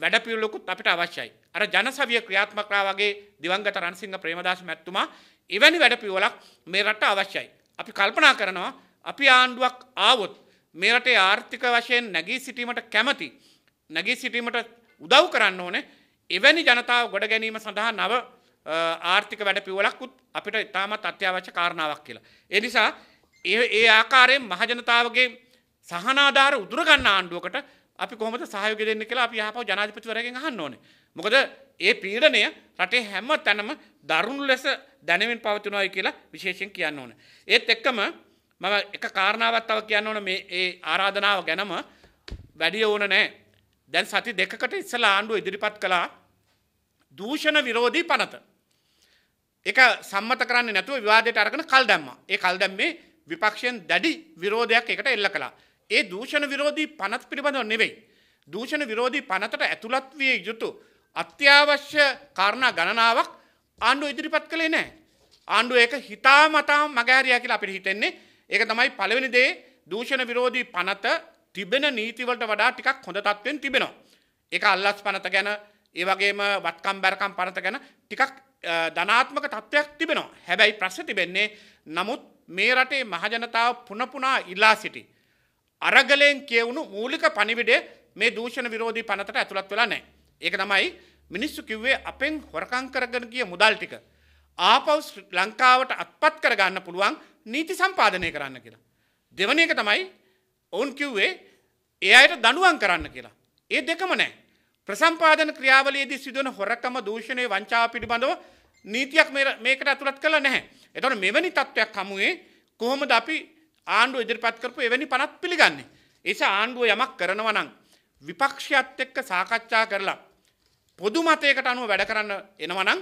වැඩපිල්ලොකුත් අපිට අවශ්‍යයි. අර ජනසවිය ක්‍රියාත්මකා වගේ දිවංගත රන්සිංහ ප්‍රේමදාස මැත්තුමා එවැනි වැඩපිවලක් මේ රට අවශ්‍යයි. අපි කල්පනා කරනවා අපි ආණ්ඩුවක් ආවොත් මේ රටේ ආර්ථික වශයෙන් නැගී සිටීමට කැමති නැගී සිටීමට උදව් කරන්න ඕනේ එවැනි ජනතාව ගොඩ ගැනීම සඳහා නව ආර්ථික වැඩ පිවලක්කුත් අපිට ඉතාමත් අත්‍යවශ්‍ය කාරණාවක් කියලා. එනිසා ඒ ආකාරයෙන් මහජනතාවගේ සහනාධාර උදුරගන්න ආණ්ඩුවකට අපි කොහොමද සහයෝග දෙන්න කියලා අපි යහපව ජනාධිපතිවරගෙන් අහන්න ඕනේ. මොකද ඒ පීඩනය රටේ හැම තැනම දරුණු ලෙස දැනෙමින් පවතිනවායි කියලා විශේෂයෙන් කියන්න ඕන. ඒත් එක්කම මම එක කාරණාවක් තව කියන්න ඕන මේ ඒ ආරාධනාව ගැනම වැඩිය ඕන නෑ. දැන් සති දෙකකට ඉස්සලා ආණ්ඩුව ඉදිරිපත් කළා දූෂණ විරෝධී පනත. එක සම්මත කරන්න නැතුව විවාදයට අරගෙන කල් දැම්ම ඒ කල් දැම්මේ විපක්ෂයෙන් දැඩි විරෝධයක් එකට එල්ල කලා ඒ දූෂණ විරෝධී පනත් පිළිබඳව නෙවෙයි දූෂණ විරෝධී පනතට ඇතුළත් විය යුතු අත්‍යවශ්‍ය කාරණා ගණනාවක් ආණ්ඩුව ඉදිරිපත් කළේ නෑ ආණ්ඩුව ඒක හිතාමතාම මගෑරයා කියලා අපිට හිතෙන්නේ ඒක තමයි පළවෙනි දේ දූෂණ විරෝධී පනත තිබෙන නීතිවලට වඩා ටිකක් හොඳ තත්වෙන් තිබෙනවා ඒක අල්ලස් පනත ගැන ඒවගේම වත්කම් බැරකම් පනත ගැන ටිකක් ධනාත්මක තත්ත්වයක් තිබෙනවා හැබැයි ප්‍රශ් තිබෙන්නේ නමුත් මේ රටේ මහජනතාව පුනපුනා ඉල්ලා සිටි. අරගලයෙන් කියවුණු මූලික පනිවිඩේ මේ දූෂණ විරෝධී පනතට ඇතුළත් වෙලා නෑ. ඒක තමයි මිනිස්සු කිව්වේ අපෙන් හොරකං කරගන කිය මුදල් ටික. ආපවස් ලංකාවට අත්පත් කරගන්න පුළුවන් නීති සම්පාධනය කරන්න කියලා. දෙවන එක තමයි ඔවුන් කිව්වේ ඒ අයට දනුවන් කරන්න කියලා. ඒ දෙකම නෑ ප්‍රසම්පාදන ක්‍රියාවලයේදී සිදුවන හොරකම දූෂණය වංචා පිළිබඳව නීතියක් මේකට ඇතුළත් කළ නැහැ. එතොට මෙවැනි තත්ත්වයක් හමුවේ කොහොමද අපි ආණ්ඩුව ඉදිරිපත් කරපු එවැනි පනත් පිළිගන්නේ. එස ආණ්ඩුව යමක් කරනවනං විපක්ෂයත් එක්ක සාකච්ඡා කරලා. පොදු මතයකට අනුව වැඩ කරන්න එනවනං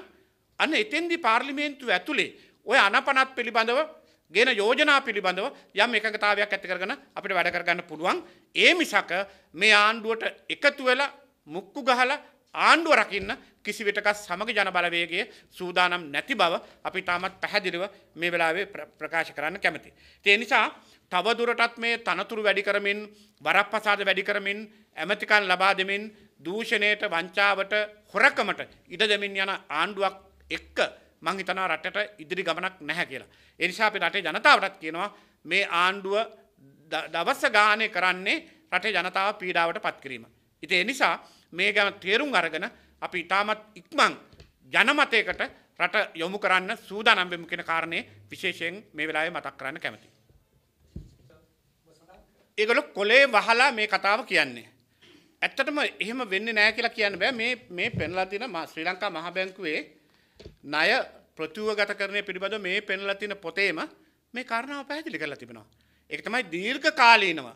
අන්න එතෙන්දි පාර්ලිමේන්තු ඇතුළේ ඔය අනපනත් පිළිබඳව ගෙන යෝජනා පිළිබඳව යම් එකතාවයක් ඇති කරගන අපිට වැඩ කරගන්න පුළුවන් ඒ මිසක මේ ආණ්ඩුවට එකතු වෙලා මුක්කු ගහල ආණ්ඩුව රකින්න කිසිවිටක සමග ජනබලවේගේ සූදානම් නැති බව අපි තාමත් පැහැදිලිව මේ වෙලාවේ ප්‍රකාශ කරන්න කැමති. ඒ නිසා තවදුරටත් මේ තනතුරු වැඩි කරමින් වරප්පසාද වැඩි කරමින් ඇමතිකන් ලබා දෙමින් දූෂණයට වංචාවට හොරකමට ඉඩ දෙමින් යන ආණ්ඩුවක් එක්ක මං හිතනවා රටට ඉදිරි ගමනක් නැහැ කියලා. ඒ නිසා අපි රටේ ජනතාවටත් කියනවා මේ ආණ්ඩුව දවස ගානේ කරන්නේ රටේ ජනතාව පීඩාවට පත් කිරීම. ඉති එනිසා මේ ගැන තේරුම් අරගෙන අපි ඉතාමත් ඉක්මං ජනමතයකට රට යොමු කරන්න සූදානම්බෙමු කෙන කාරණය විශේෂයෙන් මේ වෙලාය මතක් කරන්න කැමති. ඒගොලු කොලේ වහලා මේ කතාව කියන්නේ. ඇත්තටම එහෙම වෙන්න නෑ කියලා කියන්න බෑ මේ මේ පෙන්ලා තින ශ්‍රී ලංකා මහබැංකුවේ ණය ප්‍රතිව ගත කරණය පිළිබඳ මේ පෙන්ලා තින පොතේම මේ කාරණාව පැහැදිලි කරලා තිබෙනවා. ඒක තමයි දීර්ඝ කාලීනව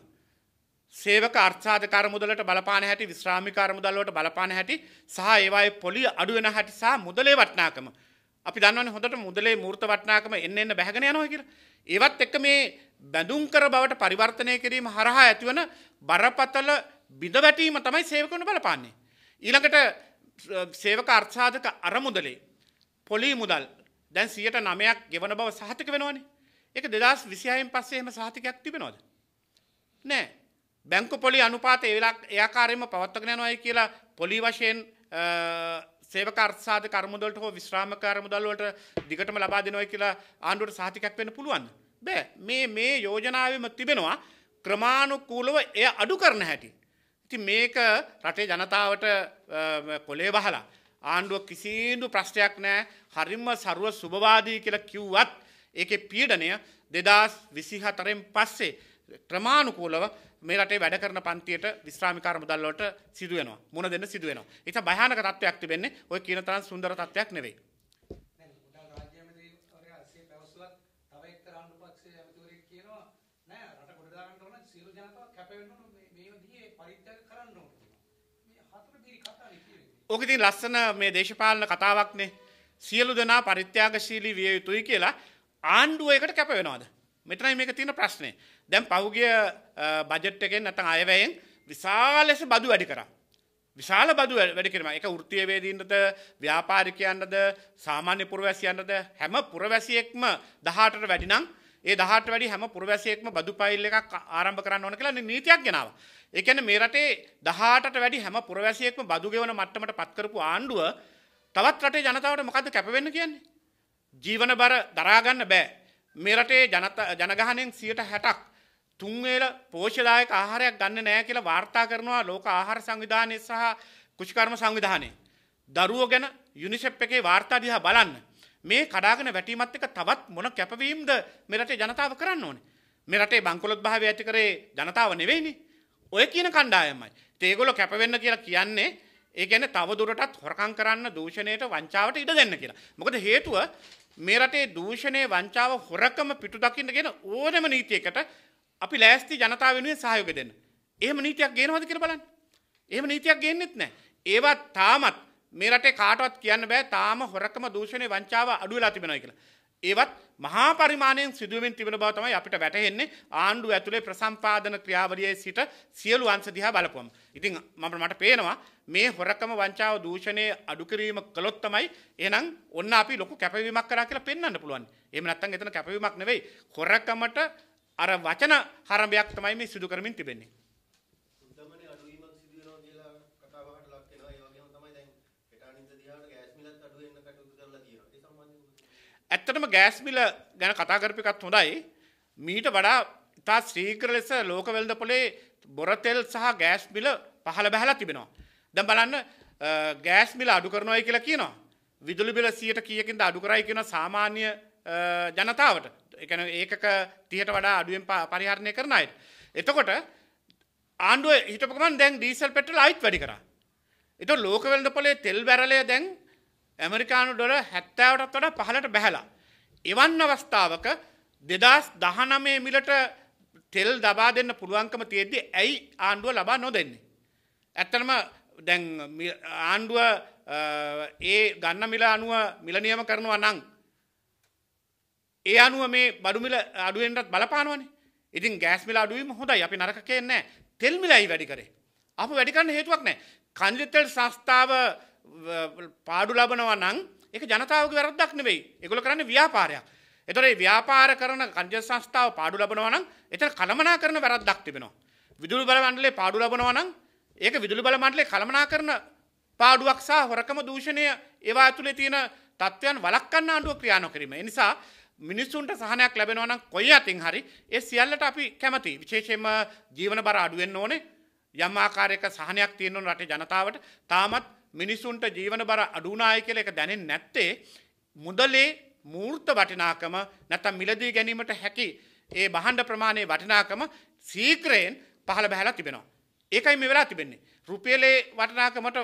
සේවක අර්ථාධකාර මුදලට බලපාන හැටි විශ්‍රාමිකාර මුදල්ලට බලපාන හැටි සහ ඒවායි පොලි අඩුවෙන හැටි සහ මුදලේ වටනාකම අපි දන්නවන හොඳට මුදලේ මූර්ත වටනාකම එන්න එන්න බැගෙන යනොකිර ඒවත් එක්ක මේ බැඳුම්කර බවට පරිවර්තනය කිරීම හරහා ඇතිවන බරපතල බිඳවැටීම තමයි සේවකන බලපාන්නේ. ඊළඟට සේවක අර්ථාධක අරමුදලේ පොලි මුදල් දැන් සියට නමයක් ගෙවන බව සහතික වෙනවානේ එක දෙදස් විසියයෙන් පස්සේම සහතිකයක් තිබෙනොද. නෑ බැංකු පොලි අනුපාත ඒලා එයාකාරයම පවත්වගෙන නොයි කියලා පොලි වශයෙන් සේවක අර්සාධ කරමුදලට හෝ විශ්‍රාම කරමුදල්වලට දිගටම ලබා දෙනොයි කියලා ආණ්ඩුවට සාතිකක් වෙන පුළුවන්. බෑ මේ මේ යෝජනාවම තිබෙනවා ක්‍රමාණුකූලව එය අඩු කරන හැටි. ඉති මේක රටේ ජනතාවට කොලේ බහලා. ආණ්ඩුව කිසිදු ප්‍රශ්ටයක් නෑ හරිම සරුව සුභවාදී කියලා කිව්වත් ඒක පීඩනය දෙදස් විසිහතරෙන් පස්සේ ක්‍රමාණුකූලව මේ රටේ වැඩ කරන පන්තියට විශ්‍රාමිකාර මුදල්වලට සිදු වෙනවා. මුණ දෙන්න සිදු වෙනවා. ඒ නිසා භයානක තත්ත්වයක් තිබෙන්නේ ඔය කියන තරම් සුන්දර තත්ත්වයක් නෙවෙයි. ඕක ඉතින් ලස්සන මේ දේශපාලන කතාවක්නේ. සියලු දෙනා පරිත්‍යාගශීලී විය යුතුයි කියලා ආණ්ඩුව එකට කැප වෙනවද? මෙතනයි මේක තියෙන ප්‍රශ්නේ. දැන් පහුගිය බජට් එකෙන් නැත්නම් අයවැයෙන් විශාල ලෙස බදු වැඩි කරා. විශාල බදු වැඩි කිරීම. ඒක වෘත්තීයවේදීන්ටද, ව්‍යාපාරිකයන්ටද, සාමාන්‍ය පුරවැසියන්ටද හැම පුරවැසියෙක්ම 18ට වැඩි නම් ඒ 18ට වැඩි හැම පුරවැසියෙක්ම බදු ෆයිල් එකක් ආරම්භ කරන්න ඕන කියලා නීතියක් ගෙනාවා. ඒ කියන්නේ මේ රටේ 18ට වැඩි හැම පුරවැසියෙක්ම බදු ගෙවන මට්ටමට පත් කරපු ආණ්ඩුව තවත් රටේ ජනතාවට මොකද්ද කැප වෙන්න කියන්නේ? ජීවන බර දරා ගන්න බෑ. මෙරටේ ජනගහනෙන් සියට හැටක් තුන්වේල පෝෂදායක ආහාරයක් ගන්න නෑ කියලා වාර්තා කරනවා ලෝක ආහාර සංවිධානය සහ කුෂිකර්ම සංවිධානය. දරුවෝ ගැන යුනිසෙප් එකේ වාර්තා දිහා බලන්න. මේ කඩාගෙන වැටීමත් එක තවත් මොන කැපවීම්ද මෙරටේ ජනතාව කරන්න ඕනේ. මෙරටේ බංකොලොත් භාවය ඇති කරේ ජනතාව නෙවෙයිනි. ඔය කියන කණ්ඩායමයි. ඒගොල්ලෝ කැපවෙන්න කියලා කියන්නේ ඒ ගැන තව දුරටත් හොරකම් කරන්න දූෂණයට වංචාවට ඉඩ දෙන්න කියලා. මොකද හේතුව මේ රටේ දූෂණය වංචාව හොරකම පිටු දකින්න ගෙන ඕනම නීතියකට අපි ලෑස්ති ජනතාව වෙනුවෙන් සහයෝග දෙන්න. එහෙම නීතියක් ගේනවද කියලා බලන්න. එහෙම නීතියක් ගේන්නෙත් නැහැ. ඒවා තාමත් මේ රටේ කාටවත් කියන්න බෑ තාම හොරකම දූෂණය වංචාව අඩු වෙලා තිබෙනවා කියලා. ඒවත් මහා පරිමාණයෙන් සිදුවෙන් තිබෙන බව තමයි අපිට වැටහෙන්නේ ආණ්ඩුව ඇතුලේ ප්‍රසම්පාදන ක්‍රියාවලියේ සිට සියලු අංශ දිහා බලපුවම. ඉතින් මම මට පේනවා මේ හොරකම වංචාව දූෂණය අඩු කිරීම කළොත් තමයි එහෙනම් ඔන්න අපි ලොකු කැපවීමක් කරා කියලා පෙන්වන්න පුළුවන්. එහෙම නැත්නම් එතන කැපවීමක් නෙවෙයි. හොරකමට අර වචන හරඹයක් තමයි මේ සිදු කරමින් තිබෙන්නේ. ඇත්තටම ගෑස් බිල ගැන කතා කරපිකත් හොඳයි මීට වඩා ඉතා ශ්‍රීකර ලෙස ලෝකවෙල්ද පොලේ බොරතෙල් සහ ගෑස් බිල පහළ බැහලා තිබෙනවා. දැ බලන්න ගෑස් මිල අඩු කරනවයි කියලා කියනවා. විදුලි බිල සියට කියකින්ද අඩු කරයි කියෙන සාමාන්‍ය ජනතාවට එකන ඒකක තියට වඩා අඩුවෙන් පරිහරණය කරන අයට. එතකොට ආණ්ඩුව හිටපකම දැන් ඩීසල් පෙටල් අයිත් වැඩි කර. එත ලෝකවෙල්ද පොලේ තෙල් බැරලය දැන් ඇමරිකානු ඩොල හැත්තෑවටත් වඩ පහලට බැහැලා. එවන් අවස්ථාවක දෙදස් දහනමේ මිලට තෙල් දබා දෙන්න පුළුවන්කම තියෙද්දි ඇයි ආණ්ඩුව ලබා නොදෙන්නේ. ඇත්තනම දැන් ආණ්ඩුව ඒ ගන්න මිල අනුව මිලනියම කරනවා නං. ඒ අනුව මේ බඩුමිල අඩුවෙන්ටත් බලපානවනේ ඉතින් ගෑස්මිල අඩුවීම හොඳයි අපි නරක කියන්නේ තෙල්මිලයි වැඩි කරේ. අප වැඩිකන්න හේතුවක් නෑ කන්ජිතෙල් සංස්ථාව පාඩු ලබනවා නං එක ජනතාවක වැරද්දක් නෙවෙයි එකල කරන්න ව්‍යාපාරයක්. එතොරේ ව්‍යාපාර කරන කංජ සංස්ථාව පාඩු ලබනවනම් එත කළමනා කරන වැරද්දක් තිබෙනවා. විදුළු බලමන්ඩලේ පාඩු ලබනවනම් ඒක විදුළු බලමන්ඩලේ කළමනා කරන පාඩුවක් සහ හොරකම දූෂණය ඒවා ඇතුළේ තියෙන තත්ත්වයන් වලක්කන්න ආණ්ඩුව ක්‍රියානො කිරීම. නිසා මිනිස්සුන්ට සහනයක් ලැබෙනවනම් කොයි අතින් හරි ඒ සියල්ලට අපි කැමති විශේෂයෙන්ම ජීවන බර අඩුවෙන් ඕනේ යම් ආකාරයක සහනයක් තියෙනවන රටේ ජනතාවට තාමත් මිනිසුන්ට ජීවන බර අඩුනාය කියල එක දැනෙන් නැත්තේ මුදලේ මූර්ත වටිනාකම නැතම් මිලදී ගැනීමට හැකි ඒ බහන්ඩ ප්‍රමාණය වටිනාකම සීක්‍රයෙන් පහළ බැහලා තිබෙනවා. ඒකයි මෙවෙලා තිබෙන්නේ. රුපියලේ වටනාකමට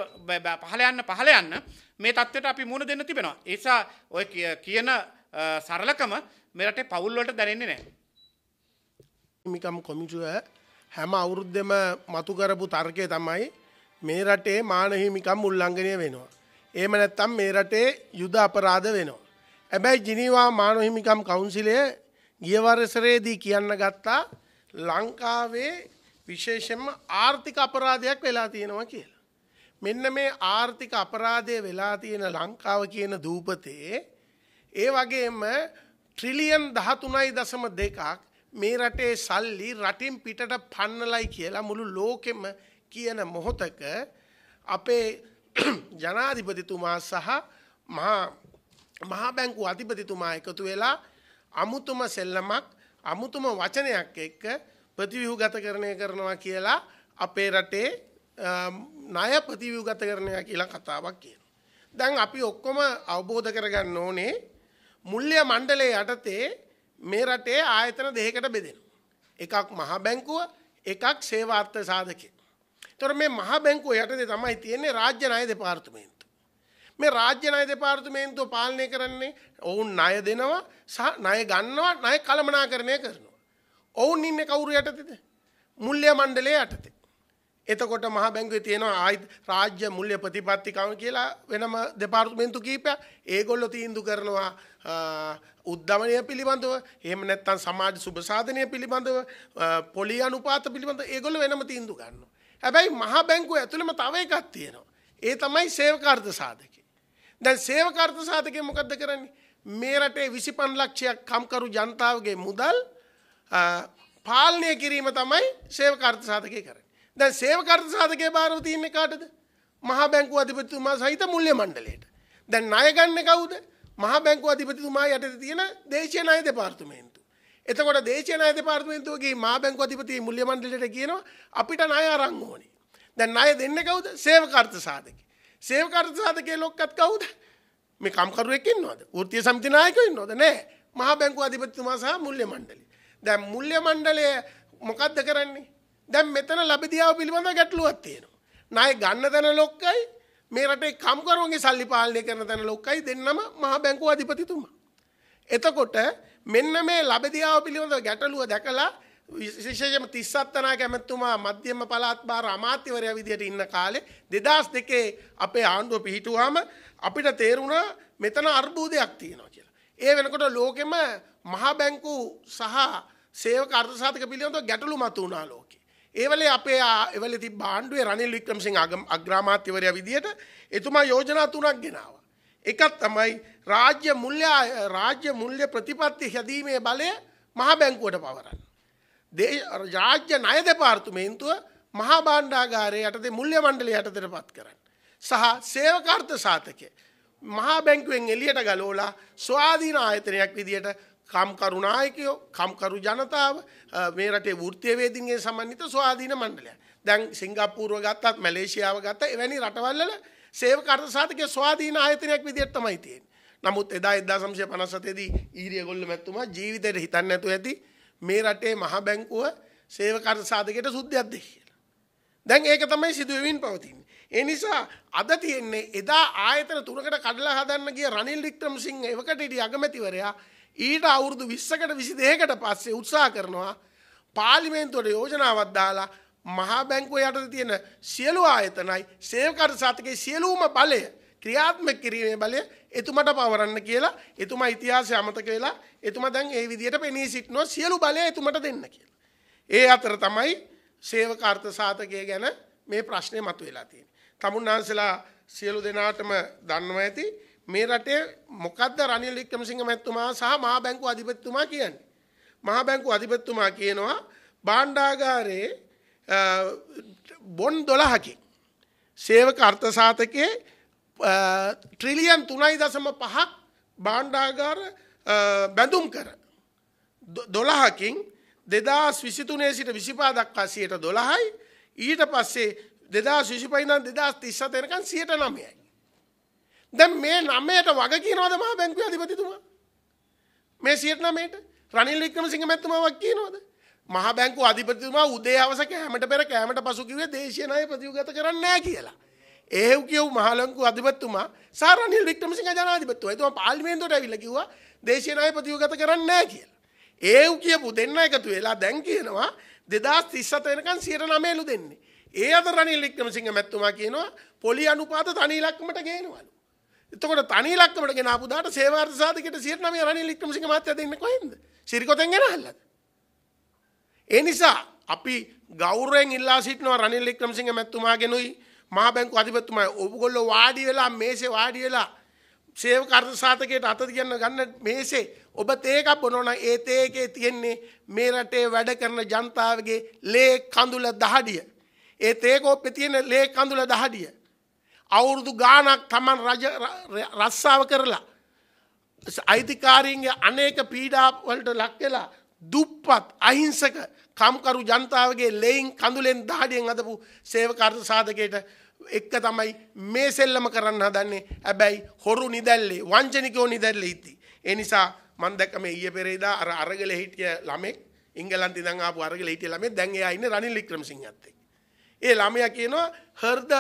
පහලයන්න පහලයන්න මේ තත්වට අපි මුණ දෙන්න තිබෙනවා. ඒසා ඔය කියන සරලකම මෙරට පවුල්ලට දැනෙන්නේ නෑ. මිකම් කොමිටුව හැම අවුරුද්දෙම මතුකරපු තර්කය තමයි මේ රටේ මානහිමිකම් උල්ලංඝනය වෙනවා. එහෙම නැත්නම් මේ රටේ යුද අපරාධ වෙනවා. හැබැයි ජිනීවා මානහිමිකම් කවුන්සිලය ගිය වසරේදී කියන්න ගත්තා ලංකාවේ විශේෂයෙන්ම ආර්ථික අපරාධයක් වෙලා තියෙනවා කියලා. මෙන්න මේ ආර්ථික අපරාධය වෙලා තියෙන ලංකාව කියන දූපතේ ඒ වගේම ට්‍රිලියන් 13.2ක් මේ රටේ සල්ලි රටින් පිටට පන්නලයි කියලා මුළු ලෝකෙම කියන මොහොතක අපේ ජනාධිපතිතුමා සහ මහා මහා බැංකු අධිපතිතුමා එකතු වෙලා අමුතුම සෙල්ලමක් අමුතුම වචනයක් එක්ක ප්‍රතිව්‍යුහගතකරණය කරනවා කියලා අපේ රටේ ණය ප්‍රතිව්‍යුහගතකරණය කියලා කතාවක් කියනවා. දැන් අපි ඔක්කොම අවබෝධ කරගන්න ඕනේ මුල්‍ය මණ්ඩලය යටතේ මේ රටේ ආයතන දෙකකට බෙදෙනවා. එකක් මහා බැංකුව, එකක් සේවාර්ථ සාධකේ. එතකොට මේ මහා බැංකුව යටතේ තමයි තියෙන්නේ රාජ්‍ය ණය දෙපාර්තමේන්තුව. මේ රාජ්‍ය ණය දෙපාර්තමේන්තුව පාලනය කරන්නේ ඔවුන් ණය දෙනවා සහ ණය ගන්නවා ණය කළමනාකරණය කරනවා. ඔවුන් ඉන්නේ කවුරු යටතේද? මුල්‍ය මණ්ඩලය යටතේ. එතකොට මහ බැංකුවේ තියෙනවා රාජ්‍ය මුල්‍ය ප්‍රතිපත්තිකම කියලා වෙනම දෙපාර්තමේන්තු කීපයක්. ඒගොල්ලෝ තීන්දු කරනවා උද්ධමනය පිළිබඳව, එහෙම නැත්නම් සමාජ සුබ සාධනය පිළිබඳව, පොලි අනුපාත පිළිබඳව ඒගොල්ලෝ වෙනම තීන්දු ගන්නවා. හැබැයි මහා බැංකුව ඇතුළෙම තව එකක් තියෙනවා. ඒ තමයි සේවක අර්ථ සාධකේ. දැන් සේවක අර්ථ සාධකේ මොකද්ද කරන්නේ? මේ රටේ 25 ලක්ෂයක් කම්කරු ජනතාවගේ මුදල් පාලනය කිරීම තමයි සේවක අර්ථ සාධකේ කරන්නේ. දැන් සේවක අර්ථ සාධකේ බාරව තියන්නේ කාටද? මහා බැංකුව අධිපතිතුමා සහිත මුල්‍ය මණ්ඩලයට. දැන් ණය ගන්න කවුද? මහා බැංකුව අධිපතිතුමා යටතේ තියෙන දේශීය ණය දෙපාර්තමේන්තුව. එතකොට දේශීය ණය දෙපාර්තමේන්තුවගේ මා බැංකු අධිපති මුල්‍ය මණ්ඩලයට කියනවා අපිට ණය අරන් ඕනේ. දැන් ණය දෙන්නේ කවුද? සේවකාර්ථ සාධකේ. සේවකාර්ථ සාධකේ ලොක්කත් කවුද? මේ කම්කරුවෙක් ඉන්නවද? වෘත්තීය සමිති නායකයෝ ඉන්නවද? නැහැ. මහා බැංකු අධිපතිතුමා සහ මුල්‍ය මණ්ඩලය. දැන් මුල්‍ය මණ්ඩලය මොකද්ද කරන්නේ? දැන් මෙතන ලබදියාව පිළිබඳව ගැටලුවක් තියෙනවා. ණය ගන්න තැන ලොක්කයි මේ රටේ කම්කරුවන්ගේ සල්ලි පාලනය කරන තැන ලොක්කයි දෙන්නම මහා බැංකුව අධිපතිතුමා. එතකොට මෙන්න මේ ලබදියාව පිළිබඳ ගැටලුව දැකලා විශේෂයෙන්ම 37 වෙනා කැමැතුමා මධ්‍යම පළාත් භාර අමාත්‍යවරයා විදියට ඉන්න කාලේ 2002 අපේ ආණ්ඩුව පිහිටුවාම අපිට තේරුණා මෙතන අර්බුදයක් තියෙනවා කියලා. ඒ වෙනකොට ලෝකෙම මහා බැංකු සහ සේවක අර්ථසාධක පිළිබඳව ගැටලු මතුවුණා ලෝකේ. ඒවලේ අපේ එවල තිබ්බ ආණ්ඩුවේ රනිල් වික්‍රමසිංහ අග්‍රාමාත්‍යවරයා විදියට එතුමා යෝජනා තුනක් ගෙනාවා. එක තමයි රාජ්‍ය මුල්්‍ය රාජ්‍ය මුල්්‍ය ප්‍රතිපත්ති හැදීමේ බලය මහා බැංකුවට පවරන්න. රාජ්‍ය නය දෙපාර්තුමේන්තුව මහා බාණ්ඩාගාරය යටතේ මුල්්‍ය මණ්ඩලි යටතට පත් කරන්න. සහ සේවකර්ථ සාතකය. මහා බැංකුවෙන් එලියට ගලෝලා ස්වාධීන ආයතනයක් විදියට කම්කරුණායකයෝ කම්කරු ජනතාව මේ රටේ වෘත්තියවේදින්ගේ සමන්විත ස්වාධීන මණ්ඩලය. දැන් සිංගප්පූරුව ගත්තත් මැලේසියාව ගත්ත එවැනි රටවල්ල සේවක අර්ථසාධකයේ ස්වාධීන ආයතනයක් විදිහට තමයි තියෙන්නේ. නමුත් එදා 1957 දී ඊරිය ගොල්ල මැතිතුමා ජීවිතේට හිතන්නේ නැතුව ඇති මේ රටේ මහ බැංකුව සේවක අර්ථසාධකයට සුද්ධියක් දෙයි කියලා. දැන් ඒක තමයි සිදුවෙමින් පවතින්නේ. ඒ නිසා අද තියෙන්නේ එදා ආයතන තුනකට කඩලා හදන්න ගිය රනිල් වික්‍රමසිංහ එවකට හිටිය අගමැතිවරයා ඊට අවුරුදු 20කට 22කට පස්සේ උත්සාහ කරනවා පාර්ලිමේන්තුවට යෝජනාවක් දාලා මහා බැංකුව යටතේ තියෙන සියලු ආයතනයි සේවකරු සතකේ සියලුම බලය ක්‍රියාත්මක කිරීමේ බලය එතුමට පවරන්න කියලා එතුමා ඉතිහාසය අමතක වෙලා එතුමා දැන් ඒ විදිහට පෙනී සිටිනවා සියලු බලය එතුමට දෙන්න කියලා. ඒ අතර තමයි සේවක අර්ථ සාධකය ගැන මේ ප්‍රශ්නය මතුවලා තියෙන්නේ. තමුන්නාන්සලා සියලු දෙනාටම දන්නවා ඇති මේ රටේ මොකද්ද රනිල් වික්‍රමසිංහ මැතිතුමා සහ මහා බැංකු අධිපතිතුමා කියන්නේ. මහා බැංකු අධිපතිතුමා කියනවා භාණ්ඩාගාරයේ බොන් දොළහකින් සේවක අර්ථසාතකයේ ට්‍රිලියන් තුනයි දසම පහක් බාණ්ඩාගාර බැඳුම් කර. දොළහකින් දෙදස් විසිතුනේ සිට විසිපා දක්වා සියයට දොළහයි ඊට පස්සේ දෙදස් විසිපයිනන් දෙදස් තිස්ස දෙනකන් සියට නමයයි. දැ මේ නම්මයට වග කියනවද මා බැංකු අධිපතිතුමා මේ සියට නමට රනිල් වික්‍රම සිංහ මැත්තුමාවක් කියනවද මහ බැංකු අධිපතිතුමා උදේ හවස කෑමට පෙර කෑමට පසු කිව්වේ දේශීය ණය ප්‍රතිවගත කරන්නේ නැහැ කියලා. එහෙව් කියව මහ ලංකු අධිපතිතුමා සර් රනිල් වික්‍රමසිංහ ජනාධිපතිතුමා එතුමා පාර්ලිමේන්තුවට ඇවිල්ලා කිව්වා දේශීය ණය ප්‍රතිවගත කරන්නේ නැහැ කියලා. එහෙව් කියපු දෙන්න එකතු වෙලා දැන් කියනවා 2037 වෙනකන් 109ලු දෙන්නේ. ඒ අතර රනිල් වික්‍රමසිංහ මැතිතුමා කියනවා පොලි අනුපාත තනි ඉලක්කමට ගේනවලු. එතකොට තනි ඉලක්කමට ගෙනාපු දාට සේවාර්ථ සාධකයට 109 රනිල් වික්‍රමසිංහ මහත්තයා දෙන්නේ කොහෙන්ද? සිරිකොතෙන් ගෙනහල්ලද? ඒ නිසා අපි ගෞරවයෙන් ඉල්ලා සිටිනවා රනිල් වික්‍රමසිංහ මැතිතුමාගෙනුයි මහා බැංකු අධිපතිතුමා ඔයගොල්ලෝ වාඩි වෙලා මේසේ වාඩි වෙලා සේවක අර්ථසාධකයට අත තියන්න ගන්න මේසේ ඔබ තේකක් බොනවා නම් ඒ තේකේ තියෙන්නේ මේ රටේ වැඩ කරන ජනතාවගේ ලේ කඳුල දහඩිය. ඒ තේකෝප්පේ තියෙන ලේ කඳුල දහඩිය. අවුරුදු ගාණක් Taman රජ රස්සාව කරලා අයිතිකාරීන්ගේ අනේක පීඩා වලට ලක් වෙලා දුප්පත් අහිංසක කම්කරු ජනතාවගේ ලෙයින් කඳුලෙන් දහඩියෙන් අදපු සේවකාර්ථ සාධකයට එක්ක තමයි මේ සෙල්ලම කරන්න හදන්නේ හැබැයි හොරු නිදැල්ලේ වංචනිකෝ නිදැල්ලේ ඉති. ඒ නිසා මම දැක්ක මේ ඊයේ පෙරේදා අර අරගල හිටිය ළමෙක් ඉංගලන්තේ ඉඳන් ආපු අරගල හිටිය ළමෙක් දැන් එයා ඉන්නේ රනිල් වික්‍රමසිංහත් එක්ක. ඒ ළමයා කියනවා හෘද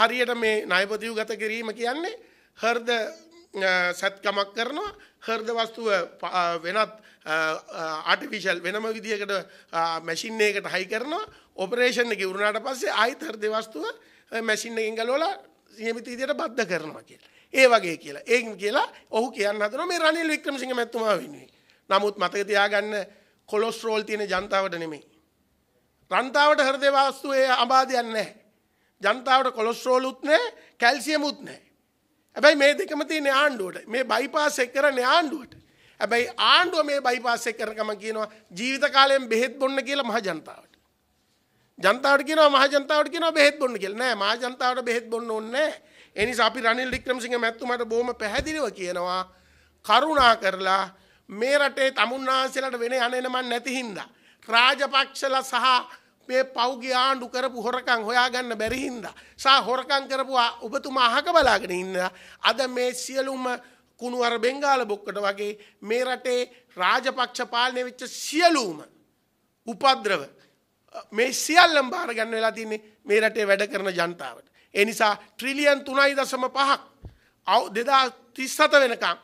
හරියට මේ ණයපතිව ගත කිරීම කියන්නේ හෘද සත්කමක් කරනවා හෘද වස්තුව වෙනත් ආටිෆිෂල් වෙනම විදිහකට මැෂින් එකකට හයි කරනවා ඔපරේෂන් එක ඉවරනාට පස්සේ ආයෙත් හෘද වස්තුව මැෂින් එකෙන් ගලවලා නියමිත විදිහට බද්ධ කරනවා කියලා. ඒ වගේ කියලා. ඒකම කියලා ඔහු කියන්න හදනවා මේ රනිල් වික්‍රමසිංහ මැතිතුමා වෙනුවෙන්. නමුත් මතක තියාගන්න කොලෙස්ටරෝල් තියෙන ජනතාවට නෙමෙයි. රන්තාවට හෘද වාස්තුවේ අබාධයක් නැහැ. ජනතාවට කොලෙස්ටරෝල් උත් නැහැ, කැල්සියම් උත් නැහැ. හැබැයි මේ දෙකම තියෙන ආණ්ඩුවට මේ බයිපාස් එක කරන්නේ ආණ්ඩුවට. හැබැයි ආණ්ඩුව මේ බයිපාස් එක කරන ගමන් කියනවා ජීවිත කාලයෙන් බෙහෙත් බොන්න කියලා මහ ජනතාවට. ජනතාවට කියනවා මහ ජනතාවට කියනවා බෙහෙත් බොන්න කියලා. නෑ මහ ජනතාවට බෙහෙත් බොන්න ඕනේ නෑ. ඒ නිසා අපි රනිල් වික්‍රමසිංහ මැතිතුමාට බොහොම පැහැදිලිව කියනවා කරුණා කරලා මේ රටේ තමුන්නාන්සේලාට වෙන යන්නේ මන් නැති හින්දා රාජපක්ෂලා සහ මේ පෞගේ ආණ්ඩු කරපු හොරකම් හොයාගන්න බැරි හින්දා සහ හොරකම් කරපු ඔබතුමා අහක බලාගෙන ඉන්න අද මේ සියලුම කුණු අර බෙංගාල බොක්කට වගේ මේ රටේ රාජපක්ෂ පාලනය වෙච්ච සියලූම උපද්‍රව මේ සියල්ලම් භාර ගන්න වෙලා තින්නේ මේ රටේ වැඩ කරන ජනතාවට. එනිසා ට්‍රිලියන් තුනයි දසම පහක් අව් දෙදා තිස්සත වෙනකම්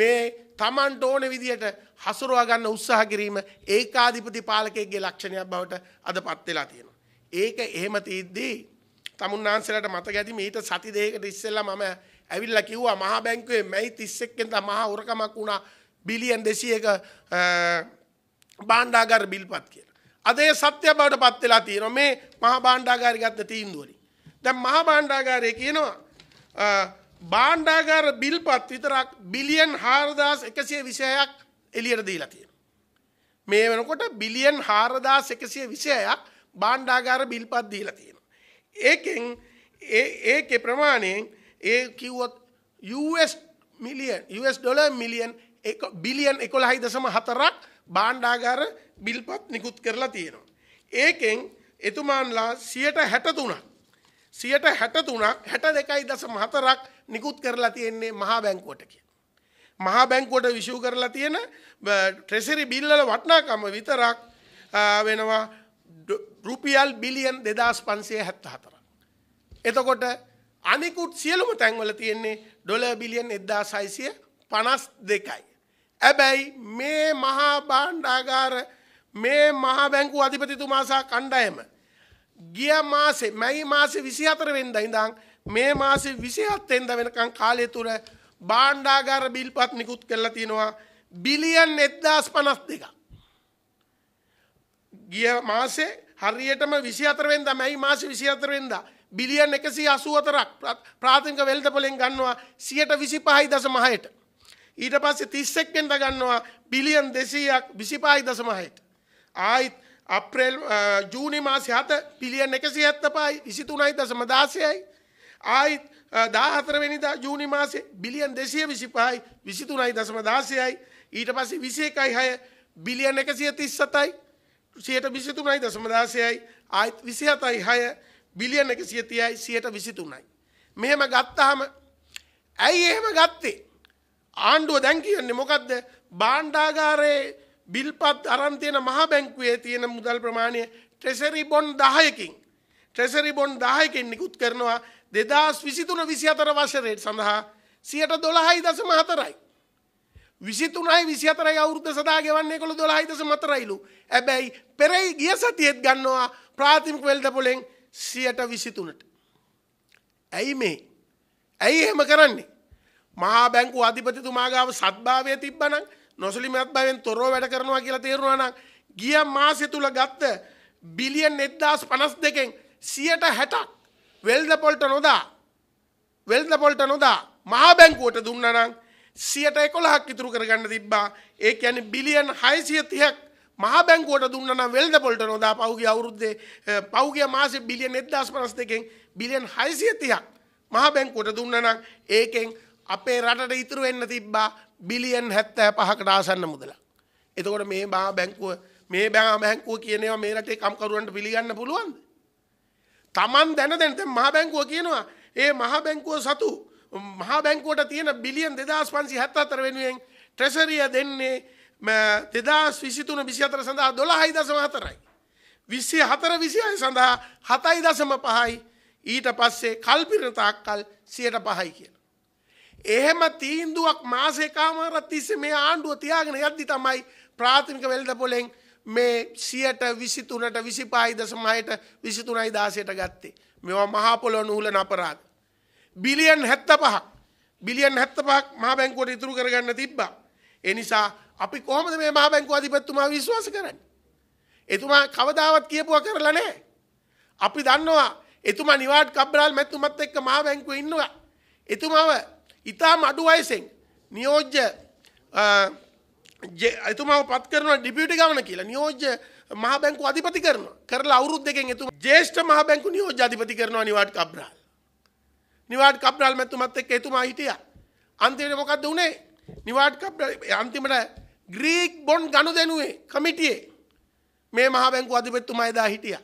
මේ තමන්ට ඕන විදියට හසුරුවා ගන්න උත්සාහ කිරීම ඒකාධිපති පාලකයෙක්ගේ ලක්ෂණයක් බවට අද පත් වෙලා තියෙනවා. ඒක එහෙම තියද්දී තමුන්නාන්සලට මතක ඇති මීට සති දෙකකට ඉස්සෙල්ලා මම ඇවිල්ල කිව්වා මහා බැංකුවේ මැයි තිස්සෙක්ෙන් මහා උරකමක් වුණා බිලියන් දෙසියක බාණ්ඩාගර බිල්පත් කියල. අදේ සත්‍ය බවට පත්වෙලා තියෙන මේ මහා බාණ්ඩාගාරි ගත්ත තීන්දුවලින්. දැන් මහා බාණ්ඩාගාරය කියනවා බාණ්ඩාගාර බිල්පත් විතරක් බිලියන් හාරදාස් එකසිය විෂයක් එලියට දීලා තියෙන. මේ වෙනකොට බිලියන් හාරදාස් එකසිය විෂයක් බාණ්ඩාගාර බිල්පත් දීලා තියෙන. ඒකෙන් ඒ ප්‍රමාණයෙන් ඒ කිව්වොත් US million US dollar million billion 11.4ක් භාණ්ඩාගාර බිල්පත් නිකුත් කරලා තියෙනවා. ඒකෙන් එතුමාන්ලා 163ක් 163ක් 62.4ක් නිකුත් කරලා තියෙන්නේ මහා බැංකුවට කියන. මහා බැංකුවට විෂය කරලා තියෙන ට්‍රෙසරි බිල් වල වටිනාකම විතරක් වෙනවා රුපියල් බිලියන් 2574. එතකොට අනිකුත් සියලුම තැන්වල තියෙන්නේ ඩොල බිලියන් එද්දා සයිසිය පනස් දෙකයි. ඇබැයි මේ මහා බාණ්ඩාගාර මේ මහා බැංකු අධිපතිතුමාසා කණ්ඩායම. ගිය මාසේ මැයි මාසේ විසි අතර වෙන්ද ඉඳං මේ මාසේ විසිහත්තෙන්ද වෙනකං කාලය තුර බාණ්ඩාගාර බිල්පත් නිකුත් කරලා තියෙනවා බිලියන් එද්දාස් පනස් දෙක. ගිය මාසේ හරියටම විසි අතරවෙන්ද මැයි මාස විසි අතරවෙන්දා බිලියන් එකසි අසුවතරක් ප්‍රාථමික වෙල්දපලෙන් ගන්නවා සියට විසි පහයි දසමහයට. ඊට පස්සේ තිස්සෙක්කෙන්ට ගන්නවා බිලියන් දෙසීයක් විසිපායි දසමහයට. ආයිත් අප්‍රේල් ජූනි මාස හත පිලියන් එකසි ඇත්ත පයි විසිතුනයි දසම දාසයයි. ආයිත් දාහතරවෙනිදා ජූනි මාසේ බිලියන් දෙසිය විසිපහයි විසිතුනයි දසම දාසයයි ඊට පස්සේ විසේකයි හය බිලියන් එකසිය තිස්සතයි සියට විසිතුනයි දසම දාසයයි ආයිත් විසි හතයි හය බිලියන එක සියතියයි සියට විසිතුනයි. මෙහෙම ගත්තහම ඇයි එහෙම ගත්තේ. ආණ්ඩුව දැන් කියන්නේ මොකක්ද බාණ්ඩාගාරයේ බිල්පත් අරන්තියන මහ බැංකුවේ තියෙන මුදල් ප්‍රමාණය ට්‍රෙසරි බොන්් දාහයකින් ට්‍රෙසරි බොන්් දාහයකෙන් නිකුත් කරනවා දෙදස් විසිතුන විසි අතර වශරයට සඳහා සියට දොළහයි දසම හතරයි. විසිතුනයි විසි අතරයි අවුද්ධ සදා ගෙවන්නේ කොළ දොළහයිදස මතරයිලු ඇබැයි පෙරයි ගිය සතියෙත් ගන්නවා ප්‍රාතිමික වෙල්ද පොලෙෙන් සියට විසිතුනට. ඇයි මේ ඇයි එහෙම කරන්නේ. මහා බැංකු අධිපතිතුමාගාව සත්භාවය තිබ්බනම් නොසලිමත් භාවෙන් තොරෝ වැඩ කරනවා කියලා තේරුණා නම් ගිය මාසෙ තුල ගත්ත බිලියන් 1052කින් 160ක් වෙල්ද පොල්ට නොදා වෙල්ද පොල්ට නොදා මහා බැංකුවට දුන්නා නම් 111ක් ඉතුරු කරගන්න තිබ්බා. ඒ කියන්නේ බිලියන් 630ක් මහා බැංකුවට දුන්නනම් වෙල්ද පොල්ට නොදා පෞගේ අවුරුද්දේ පෞගේ මාසෙ බිලියන් 1552කින් බිලියන් 630ක් මහා බැංකුවට දුන්නනම් ඒකෙන් අපේ රටට ඉතුරු වෙන්න තිබ්බා බිලියන් 75කට ආසන්න මුදලක්. එතකොට මේ මහා බැංකුව මේ බෑ බැංකුව කියන ඒවා මේ රටේ කම්කරුවන්ට පිළිගන්න පුළුවන්ද? Taman දැන දැන දැන් මහා බැංකුව කියනවා ඒ මහා බැංකුව සතු මහා බැංකුවට තියෙන බිලියන් 2574 වෙනුවෙන් ට්‍රෙසරිය දෙන්නේ දෙදස් විසිතුන විසිහතර සඳහා දොළහයි දසම හතරයි. විස්සය හතර විසිහය සඳහා හතයි දසම පහයි ඊට පස්සේ කල්පිරතාක්කල් සියට පහයි කියන. එහෙම තීන්දුවක් මාසේකාමාරත් තිස්සේ මේ ආණ්ඩුව තියාගෙන යද්දි තමයි ප්‍රාථමික වෙළඳ පොලෙන් මේ සියට විසිතුනට විසිපායි දසමයට විසිතුනයි දාසයට ගත්තේ. මෙවා මහාපොලො නුහුල නපරාද. බිලියන් හැත්ත පහක් බිලියන් හැත්ත පහක් මහ බැංකුවට ඉතුරු කරගන්න තිබ්බා ඒ නිසා අපි කොහොමද මේ මහ බැංකුව අධිපතිතුමා විශ්වාස කරන්නේ? එතුමා කවදාවත් කියපුවා කරලා නැහැ. අපි දන්නවා එතුමා නිවාඩ් කබ්‍රාල් මැතිතුමත් එක්ක මහ බැංකුවේ ඉන්නවා. එතුමාව ඉතාම අඩු වයසෙන් නියෝජ්‍ය එතුමාව පත් කරනවා ඩිපියුටි ගවර්නර් කියලා. නියෝජ්‍ය මහ බැංකුව අධිපති කරනවා. කරලා අවුරුදු දෙකෙන් එතුමා ජ්‍යෙෂ්ඨ මහ බැංකු නියෝජ්‍ය අධිපති කරනවා නිවාඩ් කබ්‍රාල්. නිවාඩ් කබ්‍රාල් මැතිතුමත් එක්ක එතුමා හිටියා. අන්තිමට මොකද්ද වුනේ? නිවාට්ක අන්තිමට ග්‍රීක් බොන්් ගණු දෙනුවේ කමිටියේ මේ මහා බැංකු අධිපත්තුමා එදා හිටිය.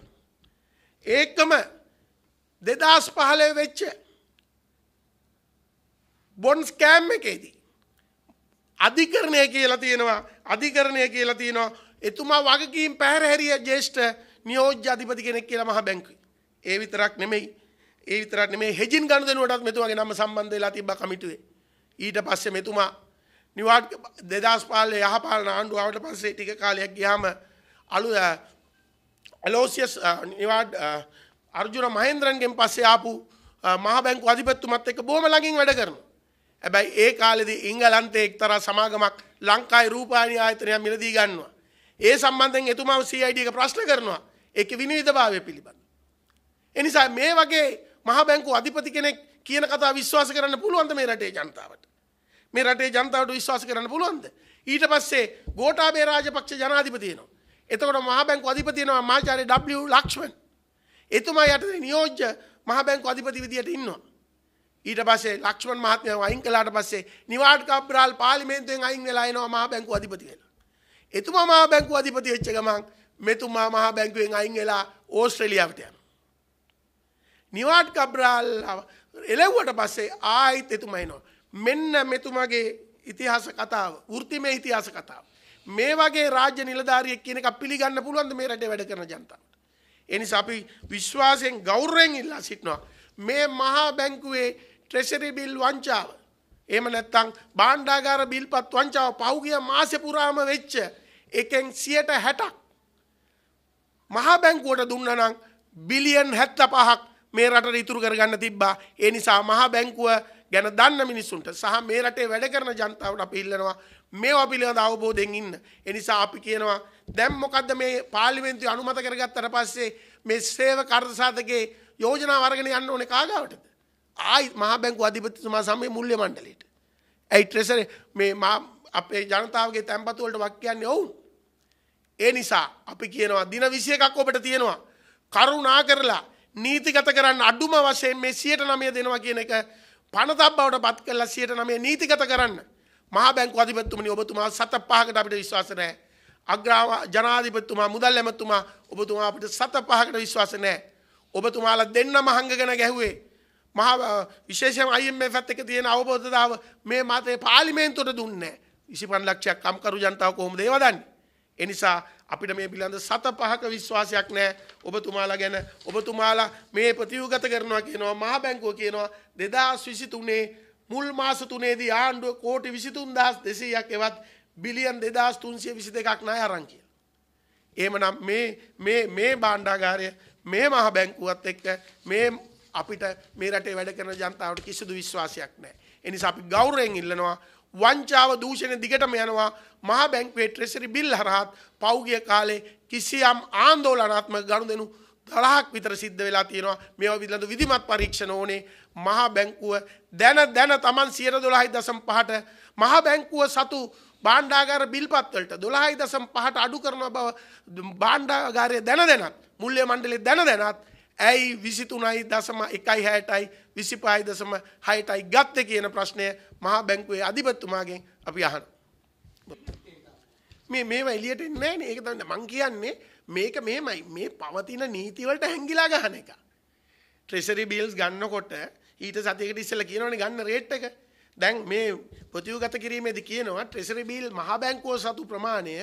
ඒකම දෙදස් පහලේ වෙච්ච බොන්ස් කෑම් එකේදී. අධිකරණය කියලා තියෙනවා අධිකරණය කියලා තියෙනවා එතුමා වගකීම් පැහැරහැරිය ජේෂ්ඨ නියෝජ්‍ය අධිපති කෙනෙක් කියලා මහා බැංකුයි. ඒ විතරක් නෙමෙයි ඒ විතරක් නෙමෙයි හෙජින් ගණු දෙනුවටත් මෙතුමාගේ නම සම්බන්ධ වෙලා තිබ්බා කමිටුවේ. ඊට පස්සේ මෙතුමා නිවාඩ් දෙදස් පාලේ යහපාලන ආණ්ඩුවාවට පස්සේ ටික කාලයක් ගියාම අලු ඇලෝසියස් නිවාඩ් අර්ජුන මහේන්ද්‍රන්ගෙන් පස්සේ ආපු මහ බැංකු අධිපතිතුමත් එක්ක බොහොම ළඟින් වැඩ කරනවා. හැබැයි ඒ කාලෙදී ඉංගලන්තයේ එක්තරා සමාගමක් ලංකාවේ රූපවාහිනී ආයතනය මිලදී ගන්නවා. ඒ සම්බන්ධයෙන් එතුමාව CID එක ප්‍රශ්න කරනවා. ඒකේ විනිවිදභාවය පිළිබඳ. එනිසා මේ වගේ මහ බැංකු අධිපති කෙනෙක් කියන කතාව විශ්වාස කරන්න පුළුවන්ද මේ රටේ ජනතාවට? මේ රටේ ජනතාවට විශ්වාස කරන්න පුළුවන්ද? ඊට පස්සේ ගෝඨාභය රාජපක්ෂ ජනාධිපති වෙනවා. එතකොට මහා බැංකු අධිපති වෙනවා මාචාර්ය W ලක්ෂ්මන්. එතුමා යටතේ නියෝජ්‍ය මහා බැංකු අධිපති විදියට ඉන්නවා. ඊට පස්සේ ලක්ෂ්මන් මහත්මයා අයින් කළාට පස්සේ නිවාඩ් කබ්‍රාල් පාර්ලිමේන්තුවෙන් අයින් වෙලා එනවා මහා බැංකු අධිපති වෙලා. එතුමා මහා බැංකු අධිපති වෙච්ච ගමන් මෙතුමා මහා බැංකුවෙන් අයින් වෙලා ඕස්ට්‍රේලියාවට යනවා. නිවාඩ් කබ්‍රාල් එළවුවට පස්සේ ආයිත් එතුමා එනවා. මෙන්න මෙතුමගේ ඉතිහාස කතාව වෘත්තිමය ඉතිහාස කතාව. මේ වගේ රාජ්‍ය නිලධාරියෙක් කියන එක පිළිගන්න පුළුවන්ද මේ රටේ වැඩ කරන ජනතාවට. ඒ නිසා අපි විශ්වාසයෙන් ගෞරවයෙන් ඉල්ලා සිටිනවා මේ මහා බැංකුවේ ට්‍රෙෂරි බිල් වංචාව එහෙම නැත්නම් භාණ්ඩාගාර බිල්පත් වංචාව පහුගිය මාසේ පුරාම වෙච්ච එකෙන් 60ක් මහා බැංකුවට දුන්නා නම් බිලියන් 75ක් මේ රටට ඉතුරු කරගන්න තිබ්බා. ඒ නිසා මහා බැංකුව ගැන දන්න මිනිස්සුන්ට සහ මේ රටේ වැඩ කරන ජනතාවට අපි ඉල්ලනවා මේවා පිළිබඳ අවබෝධයෙන් ඉන්න. ඒ නිසා අපි කියනවා දැන් මොකද්ද මේ පාර්ලිමේන්තුවේ අනුමත කරගත්තට පස්සේ මේ සේවක අර්ථසාධකේ යෝජනා වර්ගන යන්න ඕනේ කාගාවටද? ආයි මහා බැංකු අධිපතිතුමා සමග මුල්‍ය මණ්ඩලයට. ඇයි ට්‍රෙසරි මේ අපේ ජනතාවගේ තැන්පතු වලට වක් කියන්නේ ඔවුන්. ඒ නිසා අපි කියනවා දින 21ක් ඔබට තියෙනවා. කරුණා කරලා නීතිගත කරන්න අඩුම වශයෙන් මේ 109 දෙනවා කියන එක පනතබ්බවට පත් කරලා 109 නීතිගත කරන්න මහා බැංකුව අධිපතිතුමනි ඔබතුමා සත පහකට අපිට විශ්වාස නැහැ අග්‍රාව ජනාධිපතිතුමා මුදල් ඇමතුමා ඔබතුමා අපිට සත පහකට විශ්වාස නැහැ ඔබතුමාලා දෙන්නම හංගගෙන ගැහුවේ මහා විශේෂයෙන් IMF එක තියෙන අවබෝධතාව මේ මාතේ පාර්ලිමේන්තුවට දුන්නේ නැහැ 25 ලක්ෂයක් කම්කරු ජනතාව කොහොමද ඒව දන්නේ ඒ නිසා අපිට මේ පිළිබඳ සත පහක විශ්වාසයක් නැහැ ඔබතුමාලා ගැන ඔබතුමාලා මේ ප්‍රතිව්ගත කරනවා කියනවා මහා බැංකුව කියනවා 2023 මුල් මාස තුනේදී ආණ්ඩුව කෝටි 23200ක් එවත් බිලියන් 2322ක් ණය අරන් කියලා. එහෙමනම් මේ මේ මේ භාණ්ඩාගාරය මේ මහා බැංකුවත් එක්ක මේ අපිට මේ රටේ වැඩ කරන ජනතාවට කිසිදු විශ්වාසයක් නැහැ. ඒ නිසා අපි ගෞරවයෙන් ඉල්ලනවා වංචාව දූෂණ දිගටම යනවා මහා බැංකුවේ ට්‍රෙසරි බිල් හරහත් පෞගිය කාලේ කිසියම් ආන්දෝලනාත්මක ගනුදෙනු 12ක් විතර සිද්ධ වෙලා තියෙනවා මේවා පිළිබඳ විධිමත් පරීක්ෂණ ඕනේ මහා බැංකුව දැන දැන Taman 112.5ට මහා බැංකුව සතු භාණ්ඩාගාර බිල්පත් වලට 12.5ට අඩු කරන බව භාණ්ඩාගාරය දැන දැනත් මුල්‍ය මණ්ඩලය දැන දැනත් ඇයි 23.1යි 6ටයි 25.6ටයි ගත්තේ කියන ප්‍රශ්නය මහා බැංකුවේ අධිපතිතුමාගෙන් අපි අහන. මේ මේවා එළියට එන්නේ නැහැ නේ. ඒක තමයි මම කියන්නේ මේක මෙහෙමයි. මේ පවතින නීති වලට හැංගිලා ගන්න එක. ට්‍රෙසරි බිල්ස් ගන්නකොට ඊට සතියකට ඉස්සෙල්ලා කියනවනේ ගන්න රේට් එක. දැන් මේ ප්‍රතිවගත කිරීමේදී කියනවා ට්‍රෙසරි බිල් මහ බැංකුව සතු ප්‍රමාණය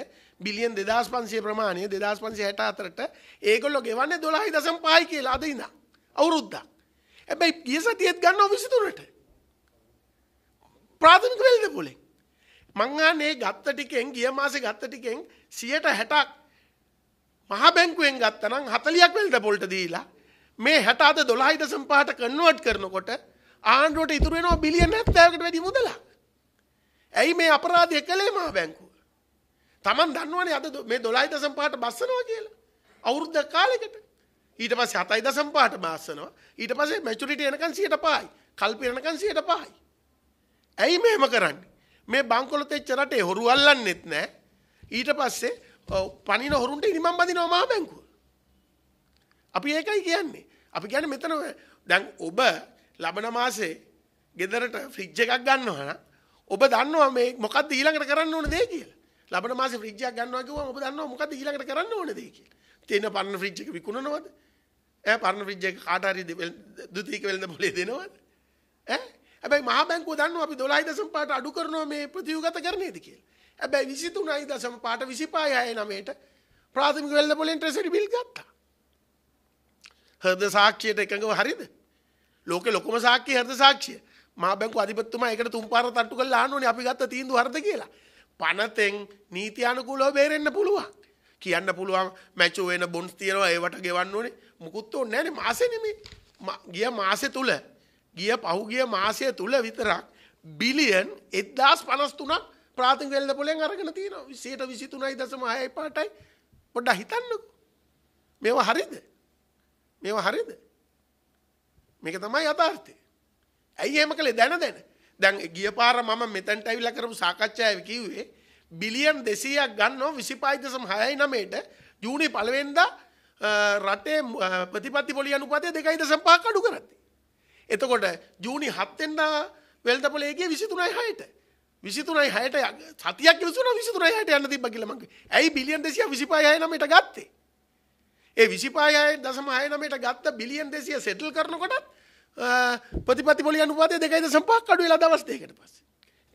බිලියන් 2500 ප්‍රමාණය 2564ට ඒගොල්ලෝ ගෙවන්නේ 12.5යි කියලා අද ඉඳන් අවුරුද්දක්. හැබැයි ගිය සතියේත් ගන්නවා 23ට. ප්‍රාථමික වෙලද පුලේ. මංආනේ ගත්ත ටිකෙන් ගිය මාසේ ගත්ත ටිකෙන් 60ක් මහා බැංකුවෙන් ගත්තනම් 40ක් වෙලද පොල්ට දීලා මේ 60 අද 12.5ට කන්වර්ට් කරනකොට ආණ්ඩුවට ඉතුරු වෙනවා බිලියන 70කට වැඩි මුදලක්. ඇයි මේ අපරාධය කළේ මහා බැංකුව? Taman දන්නවනේ අද මේ 12.5ට බස්සනවා කියලා. අවුරුද්ද කාලෙකට. ඊට පස්සේ 7.5ට බස්සනවා. ඊට පස්සේ මැචියුරිටි එනකන් 105යි. කල්පිරණකන් 105යි. ඇයි මෙහෙම කරන්නේ? මේ බංකොලොත් එච්ච රටේ හොරු අල්ලන්නෙත් නෑ. ඊට පස්සේ පනින හොරුන්ට ඉනිමම් බඳිනවා මහා බැංකුව. අපි ඒකයි කියන්නේ. අපි කියන්නේ මෙතන දැන් ඔබ ලබන මාසේ ගෙදරට ෆ්‍රිජ් එකක් ගන්නවා නම් ඔබ දන්නවා මේ මොකද්ද ඊළඟට කරන්න ඕන දේ කියලා. ලබන මාසේ ෆ්‍රිජ් එකක් ගන්නවා කිව්වම ඔබ දන්නවා මොකද්ද ඊළඟට කරන්න ඕන දේ කියලා. තියෙන පරණ ෆ්‍රිජ් එක විකුණනවද? ඈ පරණ ෆ්‍රිජ් එක කාට හරි දෙතික වෙලඳ පොලේ දෙනවද? ඈ හැබැයි මහා බැංකුව දන්නවා අපි 12.5ට අඩු කරනවා මේ ප්‍රතිව්‍යුහගත කරන්නේද කියලා. හැබැයි 23.5ට 25.69ට ප්‍රාථමික වෙළඳ පොලෙන් ට්‍රෙසරි බිල් ගත්තා. හෘද සාක්ෂියට එකඟව හරිද? ලෝකේ ලොකුම සාක්ෂිය හෘද සාක්ෂිය. මහා බැංකුව අධිපතිතුමා ඒකට තුන් පාර තට්ටු කරලා ආනෝනේ අපි ගත්ත තීන්දුව හරිද කියලා. පනතෙන් නීති අනුකූලව බේරෙන්න පුළුවන්. කියන්න පුළුවන් මැචෝ වෙන බොන්ඩ්ස් තියෙනවා ඒවට ගෙවන්න ඕනේ. මුකුත් ඕනේ නැහැ නේ මාසෙ නෙමෙයි. ගිය මාසෙ තුල ගිය පහුගිය මාසය තුළ විතරක් බිලියන් එදදාස් පනස්තුනක් ප්‍රාතින් වෙල්ද පොලෙන් අරගෙන තියෙන විසේට විසිතුනයි දසමහයයි පාටයි පොඩ්ඩ හිතන්නක මේවා හරිද මේවා හරිද මේක තමයි අතාර්ථය ඇයි එහෙම කළේ දැන දැන දැන් ගිය පාර මම මෙතැන්ට ඇවිල්ලා කරපු සාකච්ඡාව කිව්වේ බිලියන් 200ක් ගන්නවා 25.69ට ජූනි 1 වෙනිදා රටේ ප්‍රතිපත්ති පොලිය අනුපාතය 2.5ක් අඩු කරන්නේ එතකොට ජූනි හත්තෙන්දා වෙල්දපලේගේ විසිතුනයි හයට විසිතුනයි හයට සතියක් විසුන විසිතුරයි හයට යන්න තිබ්බ කියලා මං ඇයි බිලියන් 225.9ට ගත්තේ ඒ 25.9ට ගත්ත බිලියන් 200 සෙටල් කරනකොට ප්‍රතිපත්ති පොලි අනුපාතය 2.5ක් අඩු වෙලා දවස් දෙකකට පස්සේ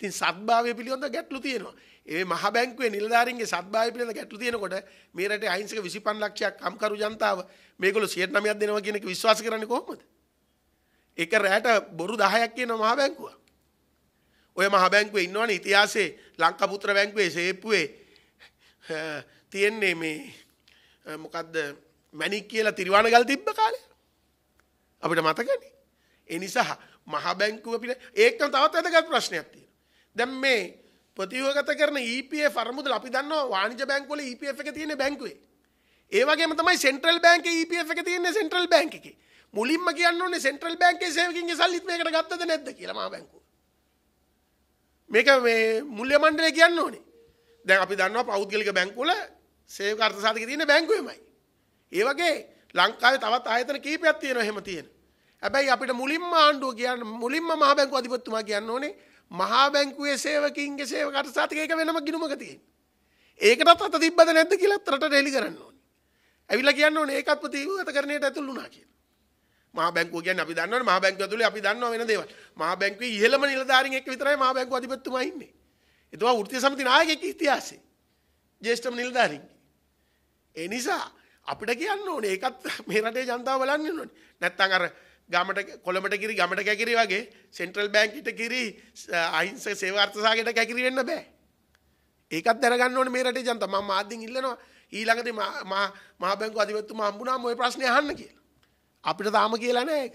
ඉතින් සත්භාවය පිළිබඳ ගැටලු තියෙනවා. ඒ මහ බැංකුවේ නිලධාරීන්ගේ සත්භාවය පිළිබඳ ගැටලු තියෙනකොට මේ රටේ අහිංසක 25 ලක්ෂයක් කම්කරු ජනතාව මේගොල්ලෝ 109ක් දෙනවා කියන එක විශ්වාස කරන්නේ කොහොමද? එක රැට බොරු 10ක් කියන මහා බැංකුව. ඔය මහා බැංකුවේ ඉන්නවනේ ඉතිහාසයේ ලංකාපුත්‍ර බැංකුවේ සේප්පුවේ තියෙන්නේ මේ මොකද්ද මැණික් කියලා තිරිවාණ ගල් තිබ්බ කාලේ. අපිට මතකනේ. ඒ නිසා මහා බැංකුව පිළ ඒකම තවත් වැදගත් ප්‍රශ්නයක් තියෙනවා. දැන් මේ ප්‍රතිවගත කරන EPF අරමුදල අපි දන්නවා වාණිජ බැංකුවල EPF එක තියෙන බැංකුවේ. ඒ වගේම තමයි සෙන්ට්‍රල් බැංකේ EPF එක තියෙන්නේ සෙන්ට්‍රල් බැංක් එකේ. මුලින්ම කියන්නේ සෙන්ට්‍රල් බැංකුවේ සේවකින්ගේ සල්ලිත් මේකට ගත්තද නැද්ද කියලා මහා බැංකුව. මේක මේ මුල්‍ය මණ්ඩලය කියන්න ඕනේ. දැන් අපි දන්නවා පෞද්ගලික බැංකුවල සේවක අර්ථසාධක තියෙන බැංකුවෙමයි. ඒ වගේ ලංකාවේ තවත් ආයතන කීපයක් තියෙනවා එහෙම තියෙන. හැබැයි අපිට මුලින්ම ආණ්ඩුව කියන්න මුලින්ම මහා බැංකුව අධිපතිතුමා කියන්න ඕනේ මහා බැංකුවේ සේවකින්ගේ සේවක අර්ථසාධක ඒක වෙනම ගිණුමක තියෙන. ඒකටත් අත තිබ්බද නැද්ද කියලා රටට හෙලි කරන්න ඕනේ. ඇවිල්ලා කියන්න ඕනේ ඒකත් ප්‍රතිවිගත කරණයට ඇතුළු වුණා කියලා. මහා බැංකුව කියන්නේ අපි දන්නවනේ මහා බැංකුව ඇතුලේ අපි දන්නවා වෙන දේවල්. මහා බැංකුවේ ඉහළම නිලධාරීන් එක්ක විතරයි මහා බැංකුව අධිපතිතුමා ඉන්නේ. එතුමා වෘත්තීය සමිති නායකයෙක් ඉතිහාසයේ. ජ්‍යෙෂ්ඨම නිලධාරීන්ගේ. ඒ නිසා අපිට කියන්න ඕනේ ඒකත් මේ රටේ ජනතාව බලන්න ඕනේ. නැත්තම් අර ගමට කොළඹට කිරි ගමට කැකිරි වගේ සෙන්ට්‍රල් බැංකුවට කිරි අහිංසක සේවා අර්ථසාගයට කැකිරි වෙන්න බෑ. ඒකත් දැනගන්න ඕනේ මේ රටේ ජනතාව. මම මාධ්‍යෙන් ඉල්ලනවා ඊළඟට මහා බැංකුව අධිපතිතුමා හම්බුනාම ওই ප්‍රශ්නේ අහන්න කියලා. අපිට තාම කියලා නෑ ඒක.